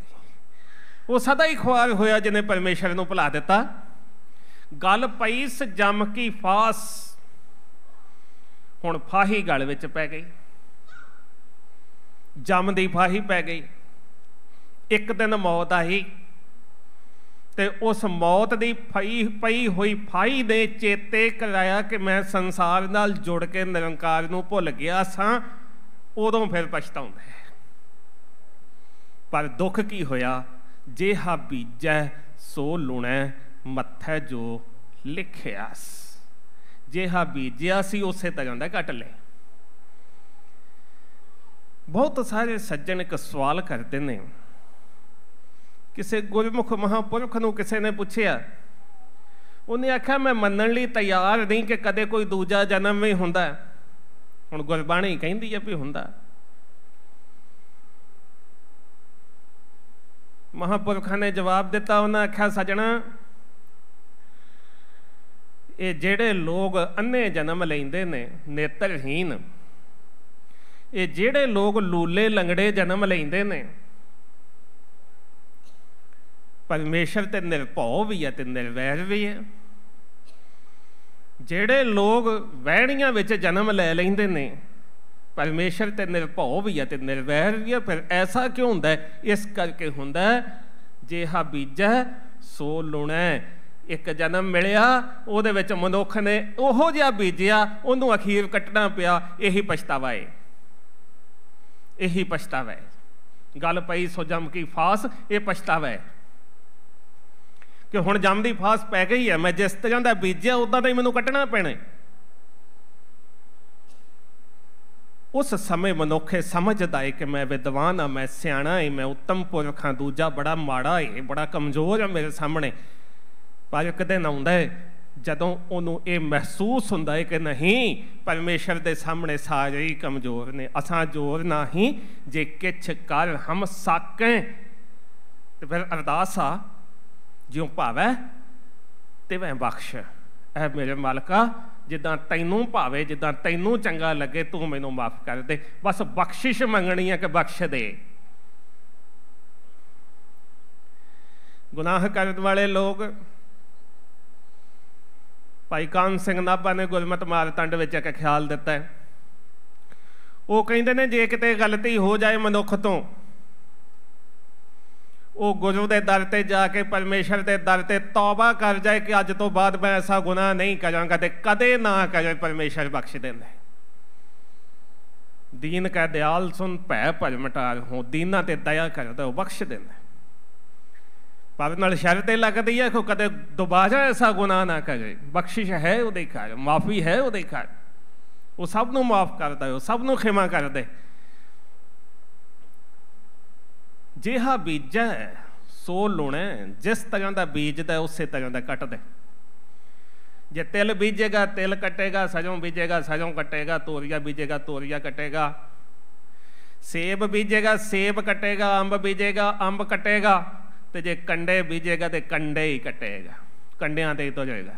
ਉਹ ਸਦਾ ਹੀ ਖੁਆਰ ਹੋਇਆ ਜਿਨੇ ਪਰਮੇਸ਼ਰ ਨੂੰ ਭੁਲਾ ਦਿੱਤਾ ਗੱਲ ਪਈ ਸ ਜਮ ਕੀ ਫਾਸ ਹੁਣ ਫਾਹੀ ਗਲ ਵਿੱਚ ਪੈ ਗਈ ਜਮ ਦੀ ਫਾਹੀ ਪੈ ਗਈ ਇੱਕ ਦਿਨ ਮੌਤ ਆਹੀ ਤੇ ਉਸ ਮੌਤ ਦੀ ਫਈ ਪਈ ਹੋਈ ਫਾਈ ਦੇ ਚੇਤੇ ਕਰਾਇਆ ਕਿ ਮੈਂ ਸੰਸਾਰ ਨਾਲ ਜੁੜ ਕੇ ਨਿਰੰਕਾਰ ਨੂੰ ਭੁੱਲ ਗਿਆ ਸਾਂ ਉਦੋਂ ਫਿਰ ਪਛਤਾਉਂਦਾ ਪਰ ਦੁੱਖ ਕੀ ਹੋਇਆ ਜੇ ਹਾ ਬੀਜੈ ਸੋ ਲੁਣੈ ਮੱਥੇ ਜੋ ਲਿਖਿਆ ਜੇ ਹਾ ਬੀਜਿਆ ਸੀ ਉਸੇ ਤਰ੍ਹਾਂ ਦਾ ਘਟ ਲੈ ਬਹੁਤ ਸਾਰੇ ਸੱਜਣ ਇੱਕ ਸਵਾਲ ਕਰਦੇ ਨੇ ਕਿਸੇ ਗੁਰਮੁਖ ਮਹਾਪੁਰਖ ਨੂੰ ਕਿਸੇ ਨੇ ਪੁੱਛਿਆ ਉਹਨੇ ਆਖਿਆ ਮੈਂ ਮੰਨਣ ਲਈ ਤਿਆਰ ਨਹੀਂ ਕਿ ਕਦੇ ਕੋਈ ਦੂਜਾ ਜਨਮ ਵੀ ਹੁੰਦਾ ਹੁਣ ਗੁਰਬਾਣੀ ਕਹਿੰਦੀ ਹੈ ਵੀ ਹੁੰਦਾ ਮਹਾਪੁਰਖਾਂ ਨੇ ਜਵਾਬ ਦਿੱਤਾ ਉਹਨਾਂ ਆਖਿਆ ਸਜਣਾ ਇਹ ਜਿਹੜੇ ਲੋਕ ਅੰਨੇ ਜਨਮ ਲੈਂਦੇ ਨੇ ਨੇਤਰਹੀਨ ਇਹ ਜਿਹੜੇ ਲੋਕ ਲੂਲੇ ਲੰਗੜੇ ਜਨਮ ਲੈਂਦੇ ਨੇ ਪਰਮੇਸ਼ਰ ਤੇ ਨਿਰਭਉ ਵੀ ਹੈ ਤੇ ਨਿਰਵੈਰ ਵੀ ਹੈ ਜਿਹੜੇ ਲੋਕ ਵਹਿਣੀਆਂ ਵਿੱਚ ਜਨਮ ਲੈ ਲੈਂਦੇ ਨੇ ਪਰਮੇਸ਼ਰ ਤੇ ਨਿਰਭਉ ਵੀ ਹੈ ਤੇ ਨਿਰਵੈਰ ਵੀ ਹੈ ਫਿਰ ਐਸਾ ਕਿਉਂ ਹੁੰਦਾ ਇਸ ਕਰਕੇ ਹੁੰਦਾ ਜੇ ਹਾ ਬੀਜਾ ਸੋ ਲੁਣਾ ਇੱਕ ਜਨਮ ਮਿਲਿਆ ਉਹਦੇ ਵਿੱਚ ਮਨੁੱਖ ਨੇ ਉਹੋ ਜਿਹਾ ਬੀਜਿਆ ਉਹਨੂੰ ਅਖੀਰ ਕੱਟਣਾ ਪਿਆ ਇਹੀ ਪਛਤਾਵਾ ਹੈ ਇਹੀ ਪਛਤਾਵਾ ਹੈ ਗੱਲ ਪਈ ਸੋ ਜਮ ਕੀ ਫਾਸ ਇਹ ਪਛਤਾਵਾ ਹੈ ਕਿ ਹੁਣ ਜੰਮ ਦੀ ਫਾਸ ਪੈ ਗਈ ਹੈ ਮੈਂ ਜਿਸ ਤਰ੍ਹਾਂ ਦਾ ਬੀਜਿਆ ਉਦਾਂ ਦਾ ਹੀ ਮੈਨੂੰ ਕੱਟਣਾ ਪੈਣਾ ਉਸ ਸਮੇਂ ਮਨੁੱਖੇ ਸਮਝਦਾ ਹੈ ਕਿ ਮੈਂ ਵਿਦਵਾਨ ਆ ਮੈਂ ਸਿਆਣਾ ਹਾਂ ਮੈਂ ਉੱਤਮ ਪੁਰਖਾਂ ਦੂਜਾ ਬੜਾ ਮਾੜਾ ਹੈ ਬੜਾ ਕਮਜ਼ੋਰ ਹੈ ਮੇਰੇ ਸਾਹਮਣੇ ਪਰ ਕਦੇ ਨਾ ਹੁੰਦਾ ਜਦੋਂ ਉਹਨੂੰ ਇਹ ਮਹਿਸੂਸ ਹੁੰਦਾ ਹੈ ਕਿ ਨਹੀਂ ਪਰਮੇਸ਼ਰ ਦੇ ਸਾਹਮਣੇ ਸਾਰੇ ਹੀ ਕਮਜ਼ੋਰ ਨੇ ਅਸਾਂ ਜੋਰ ਨਹੀਂ ਜੇ ਕਿਛ ਕਰ ਹਮ ਸਾਕੇ ਤੇ ਫਿਰ ਅਰਦਾਸ ਆ ਜਿਉਂ ਭਾਵੈ ਤਿਵੇਂ ਬਖਸ਼ ਐ ਮੇਰੇ ਮਾਲਕਾ ਜਿੱਦਾਂ ਤੈਨੂੰ ਭਾਵੇ ਜਿੱਦਾਂ ਤੈਨੂੰ ਚੰਗਾ ਲੱਗੇ ਤੂੰ ਮੈਨੂੰ ਮਾਫ ਕਰ ਦੇ ਬਸ ਬਖਸ਼ਿਸ਼ ਮੰਗਣੀ ਹੈ ਕਿ ਬਖਸ਼ ਦੇ ਗੁਨਾਹ ਕਰਨ ਵਾਲੇ ਲੋਕ ਭਾਈ ਕਾਨ ਸਿੰਘ ਨਾਭਾ ਨੇ ਗੁਰਮਤ ਤੰਡ ਵਿੱਚ ਇੱਕ ਖਿਆਲ ਦਿੱਤਾ ਹੈ ਉਹ ਕਹਿੰਦੇ ਨੇ ਜੇ ਕਿਤੇ ਗਲਤੀ ਹੋ ਜਾਏ ਮਨੁੱਖ ਤੋਂ ਉਹ ਗੁਰੂ ਦੇ ਦਰ ਤੇ ਜਾ ਕੇ ਪਰਮੇਸ਼ਰ ਦੇ ਦਰ ਤੇ ਤੌਬਾ ਕਰ ਜਾਏ ਕਿ ਅੱਜ ਤੋਂ ਬਾਅਦ ਮੈਂ ਐਸਾ ਗੁਨਾਹ ਨਹੀਂ ਕਰਾਂਗਾ ਤੇ ਕਦੇ ਨਾ ਕਰੇ ਪਰਮੇਸ਼ਰ ਬਖਸ਼ ਦਿੰਦਾ ਦੀਨ ਕਾ ਦਿਆਲ ਸੁਨ ਭੈ ਭਜ ਮਟਾਰ ਹੋ ਦੀਨਾ ਤੇ ਦਇਆ ਕਰਦਾ ਉਹ ਬਖਸ਼ ਦਿੰਦਾ ਪਰ ਨਾਲ ਸ਼ਰਤ ਇਹ ਲੱਗਦੀ ਹੈ ਕਿ ਕਦੇ ਦੁਬਾਰਾ ਐਸਾ ਗੁਨਾਹ ਨਾ ਕਰੇ ਬਖਸ਼ਿਸ਼ ਹੈ ਉਹਦੇ ਘਰ ਮਾਫੀ ਹੈ ਉਹਦੇ ਘਰ ਉਹ ਸਭ ਨੂੰ ਮਾਫ ਕਰਦਾ ਉਹ ਸਭ ਨੂੰ ਖਿਮਾ ਕਰਦਾ ਜਿਹਾ ਬੀਜਾ ਸੋ ਲੁਣੇ ਜਿਸ ਤਰ੍ਹਾਂ ਦਾ ਬੀਜਦਾ ਉਸੇ ਤਰ੍ਹਾਂ ਦਾ ਕੱਟਦਾ ਜੇ ਤਿਲ ਬੀਜੇਗਾ ਤਿਲ ਕੱਟੇਗਾ ਸਜੋਂ ਬੀਜੇਗਾ ਸਜੋਂ ਕੱਟੇਗਾ ਤੋਰੀਆ ਬੀਜੇਗਾ ਤੋਰੀਆ ਕੱਟੇਗਾ ਸੇਬ ਬੀਜੇਗਾ ਸੇਬ ਕੱਟੇਗਾ ਅੰਬ ਬੀਜੇਗਾ ਅੰਬ ਕੱਟੇਗਾ ਤੇ ਜੇ ਕੰਡੇ ਬੀਜੇਗਾ ਤੇ ਕੰਡੇ ਹੀ ਕੱਟੇਗਾ ਕੰਡਿਆਂ ਤੇ ਹੀ ਤੋ ਜਾਏਗਾ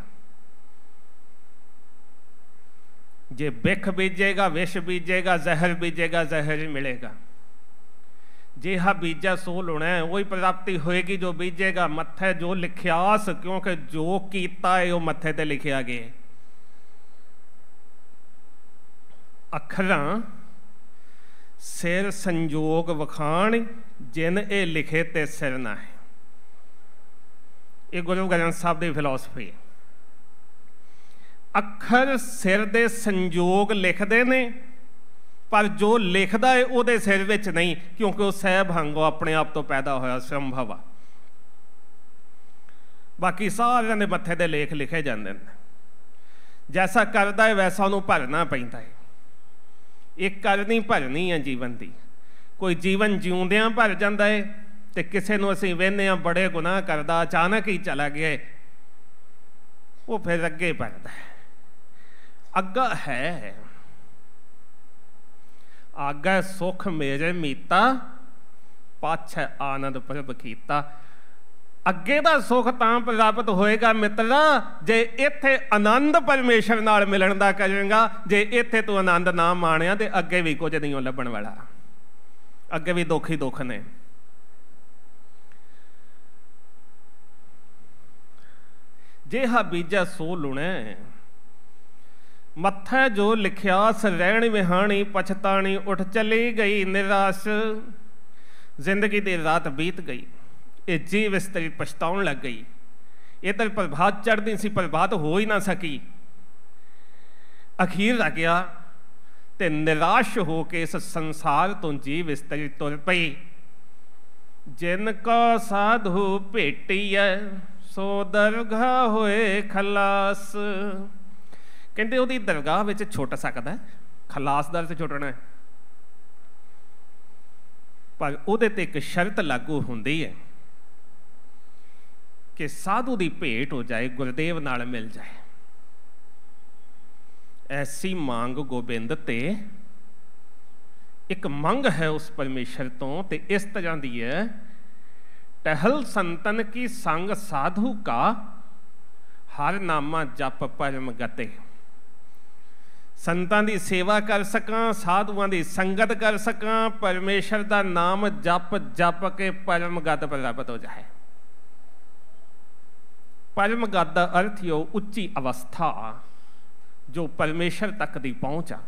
ਜੇ ਬਿਖ ਬੀਜੇਗਾ ਵਿਸ਼ ਬੀਜੇਗਾ ਜ਼ਹਿਰ ਬੀਜੇਗਾ ਜ਼ਹਿਰ ਹੀ ਮਿਲੇਗਾ ਜਿਹਾ ਬੀਜਾ ਸੋ ਲੁਣਾ ਉਹੀ ਪ੍ਰਾਪਤੀ ਹੋਏਗੀ ਜੋ ਬੀਜੇਗਾ ਮੱਥੇ ਜੋ ਲਿਖਿਆਸ ਕਿਉਂਕਿ ਜੋ ਕੀਤਾ ਹੈ ਉਹ ਮੱਥੇ ਤੇ ਲਿਖਿਆ ਗਿਆ ਅੱਖਰਾਂ ਸਿਰ ਸੰਜੋਗ ਵਖਾਣ ਜਿਨ ਇਹ ਲਿਖੇ ਤੇ ਸਿਰ ਨਾ ਹੈ ਇਹ ਗੁਰੂ ਗ੍ਰੰਥ ਸਾਹਿਬ ਦੀ ਫਿਲਾਸਫੀ ਹੈ ਅੱਖਰ ਸਿਰ ਦੇ ਸੰਜੋਗ ਲਿਖਦੇ ਨੇ ਪਰ ਜੋ ਲਿਖਦਾ ਏ ਉਹਦੇ ਸਿਰ ਵਿੱਚ ਨਹੀਂ ਕਿਉਂਕਿ ਉਹ ਸਹਿਬ ਹੰਗੋ ਆਪਣੇ ਆਪ ਤੋਂ ਪੈਦਾ ਹੋਇਆ ਸੰਭਵ ਆ ਬਾਕੀ ਸਾਰਿਆਂ ਦੇ ਮੱਥੇ ਤੇ ਲੇਖ ਲਿਖੇ ਜਾਂਦੇ ਨੇ ਜੈਸਾ ਕਰਦਾ ਹੈ ਵੈਸਾ ਉਹਨੂੰ ਭਰਨਾ ਪੈਂਦਾ ਹੈ ਇੱਕ ਕਰਨੀ ਭਰਨੀ ਹੈ ਜੀਵਨ ਦੀ ਕੋਈ ਜੀਵਨ ਜਿਉਂਦਿਆਂ ਭਰ ਜਾਂਦਾ ਹੈ ਤੇ ਕਿਸੇ ਨੂੰ ਅਸੀਂ ਵੇਨੇ ਆ ਬੜੇ ਗੁਨਾਹ ਕਰਦਾ ਅਚਾਨਕ ਹੀ ਚਲਾ ਗਿਆ ਉਹ ਫਿਰ ਅੱਗੇ ਭਰਦਾ ਹੈ ਅੱਗਾ ਹੈ ਆਗੈ ਸੁਖ ਮੇਰੇ ਮੀਤਾ ਪਾਛੈ ਆਨੰਦ ਪ੍ਰਭ ਕੀਤਾ ਅੱਗੇ ਦਾ ਸੁਖ ਤਾਂ ਪ੍ਰਾਪਤ ਹੋਏਗਾ ਮਿੱਤਰਾ ਜੇ ਇੱਥੇ ਆਨੰਦ ਪਰਮੇਸ਼ਰ ਨਾਲ ਮਿਲਣ ਦਾ ਕਰੇਗਾ ਜੇ ਇੱਥੇ ਤੂੰ ਆਨੰਦ ਨਾ ਮਾਣਿਆ ਤੇ ਅੱਗੇ ਵੀ ਕੁਝ ਨਹੀਂ ਲੱਭਣ ਵਾਲਾ ਅੱਗੇ ਵੀ ਦੁੱਖ ਹੀ ਦੁੱਖ ਨੇ ਜੇ ਹਾ ਬੀਜਾ ਸੋ ਲੁਣੈ ਮੱਥੇ ਜੋ ਲਿਖਿਆ ਸਰੈਣ ਵਿਹਾਣੀ ਪਛਤਾਣੀ ਉੱਠ ਚਲੀ ਗਈ ਨਿਰਾਸ਼ ਜ਼ਿੰਦਗੀ ਦੀ ਰਾਤ ਬੀਤ ਗਈ ਇਹ ਜੀਵ ਇਸ ਤਰੀ ਪਛਤਾਉਣ ਲੱਗ ਗਈ ਇਹ ਤਾਂ ਪ੍ਰਭਾਤ ਚੜਦੀ ਸੀ ਪ੍ਰਭਾਤ ਹੋ ਹੀ ਨਾ ਸਕੀ ਅਖੀਰ ਰਹਿ ਗਿਆ ਤੇ ਨਿਰਾਸ਼ ਹੋ ਕੇ ਇਸ ਸੰਸਾਰ ਤੋਂ ਜੀਵ ਇਸ ਤਰੀ ਤੁਰ ਪਈ ਜਿਨ ਕਾ ਸਾਧੂ ਭੇਟੀਐ ਸੋ ਦਰਗਾ ਹੋਏ ਖਲਾਸ ਕਹਿੰਦੇ ਉਹਦੀ ਦਰਗਾਹ ਵਿੱਚ ਛੁੱਟ ਸਕਦਾ ਖਲਾਸਦਾਰ ਤੇ ਛੁੱਟਣਾ ਪਰ ਉਹਦੇ ਤੇ ਇੱਕ ਸ਼ਰਤ ਲਾਗੂ ਹੁੰਦੀ ਹੈ ਕਿ ਸਾਧੂ ਦੀ ਭੇਟ ਹੋ ਜਾਏ ਗੁਰਦੇਵ ਨਾਲ ਮਿਲ ਜਾਏ ਐਸੀ ਮੰਗ ਗੋਬਿੰਦ ਤੇ ਇੱਕ ਮੰਗ ਹੈ ਉਸ ਪਰਮੇਸ਼ਰ ਤੋਂ ਤੇ ਇਸ ਤਰ੍ਹਾਂ ਦੀ ਹੈ ਟਹਲ ਸੰਤਨ ਕੀ ਸੰਗ ਸਾਧੂ ਕਾ ਹਰ ਨਾਮਾ ਜਪ ਪਰਮ ਗਤੇ ਸੰਤਾਂ ਦੀ ਸੇਵਾ ਕਰ ਸਕਾਂ ਸਾਧੂਆਂ ਦੀ ਸੰਗਤ ਕਰ ਸਕਾਂ ਪਰਮੇਸ਼ਰ ਦਾ ਨਾਮ ਜਪ ਜਪ ਕੇ ਪਰਮ ਗਤ ਪ੍ਰਾਪਤ ਹੋ ਜਾਏ ਪਰਮ ਗਤ ਦਾ ਅਰਥ ਹੀ ਉੱਚੀ ਅਵਸਥਾ ਜੋ ਪਰਮੇਸ਼ਰ ਤੱਕ ਦੀ ਪਹੁੰਚ ਆ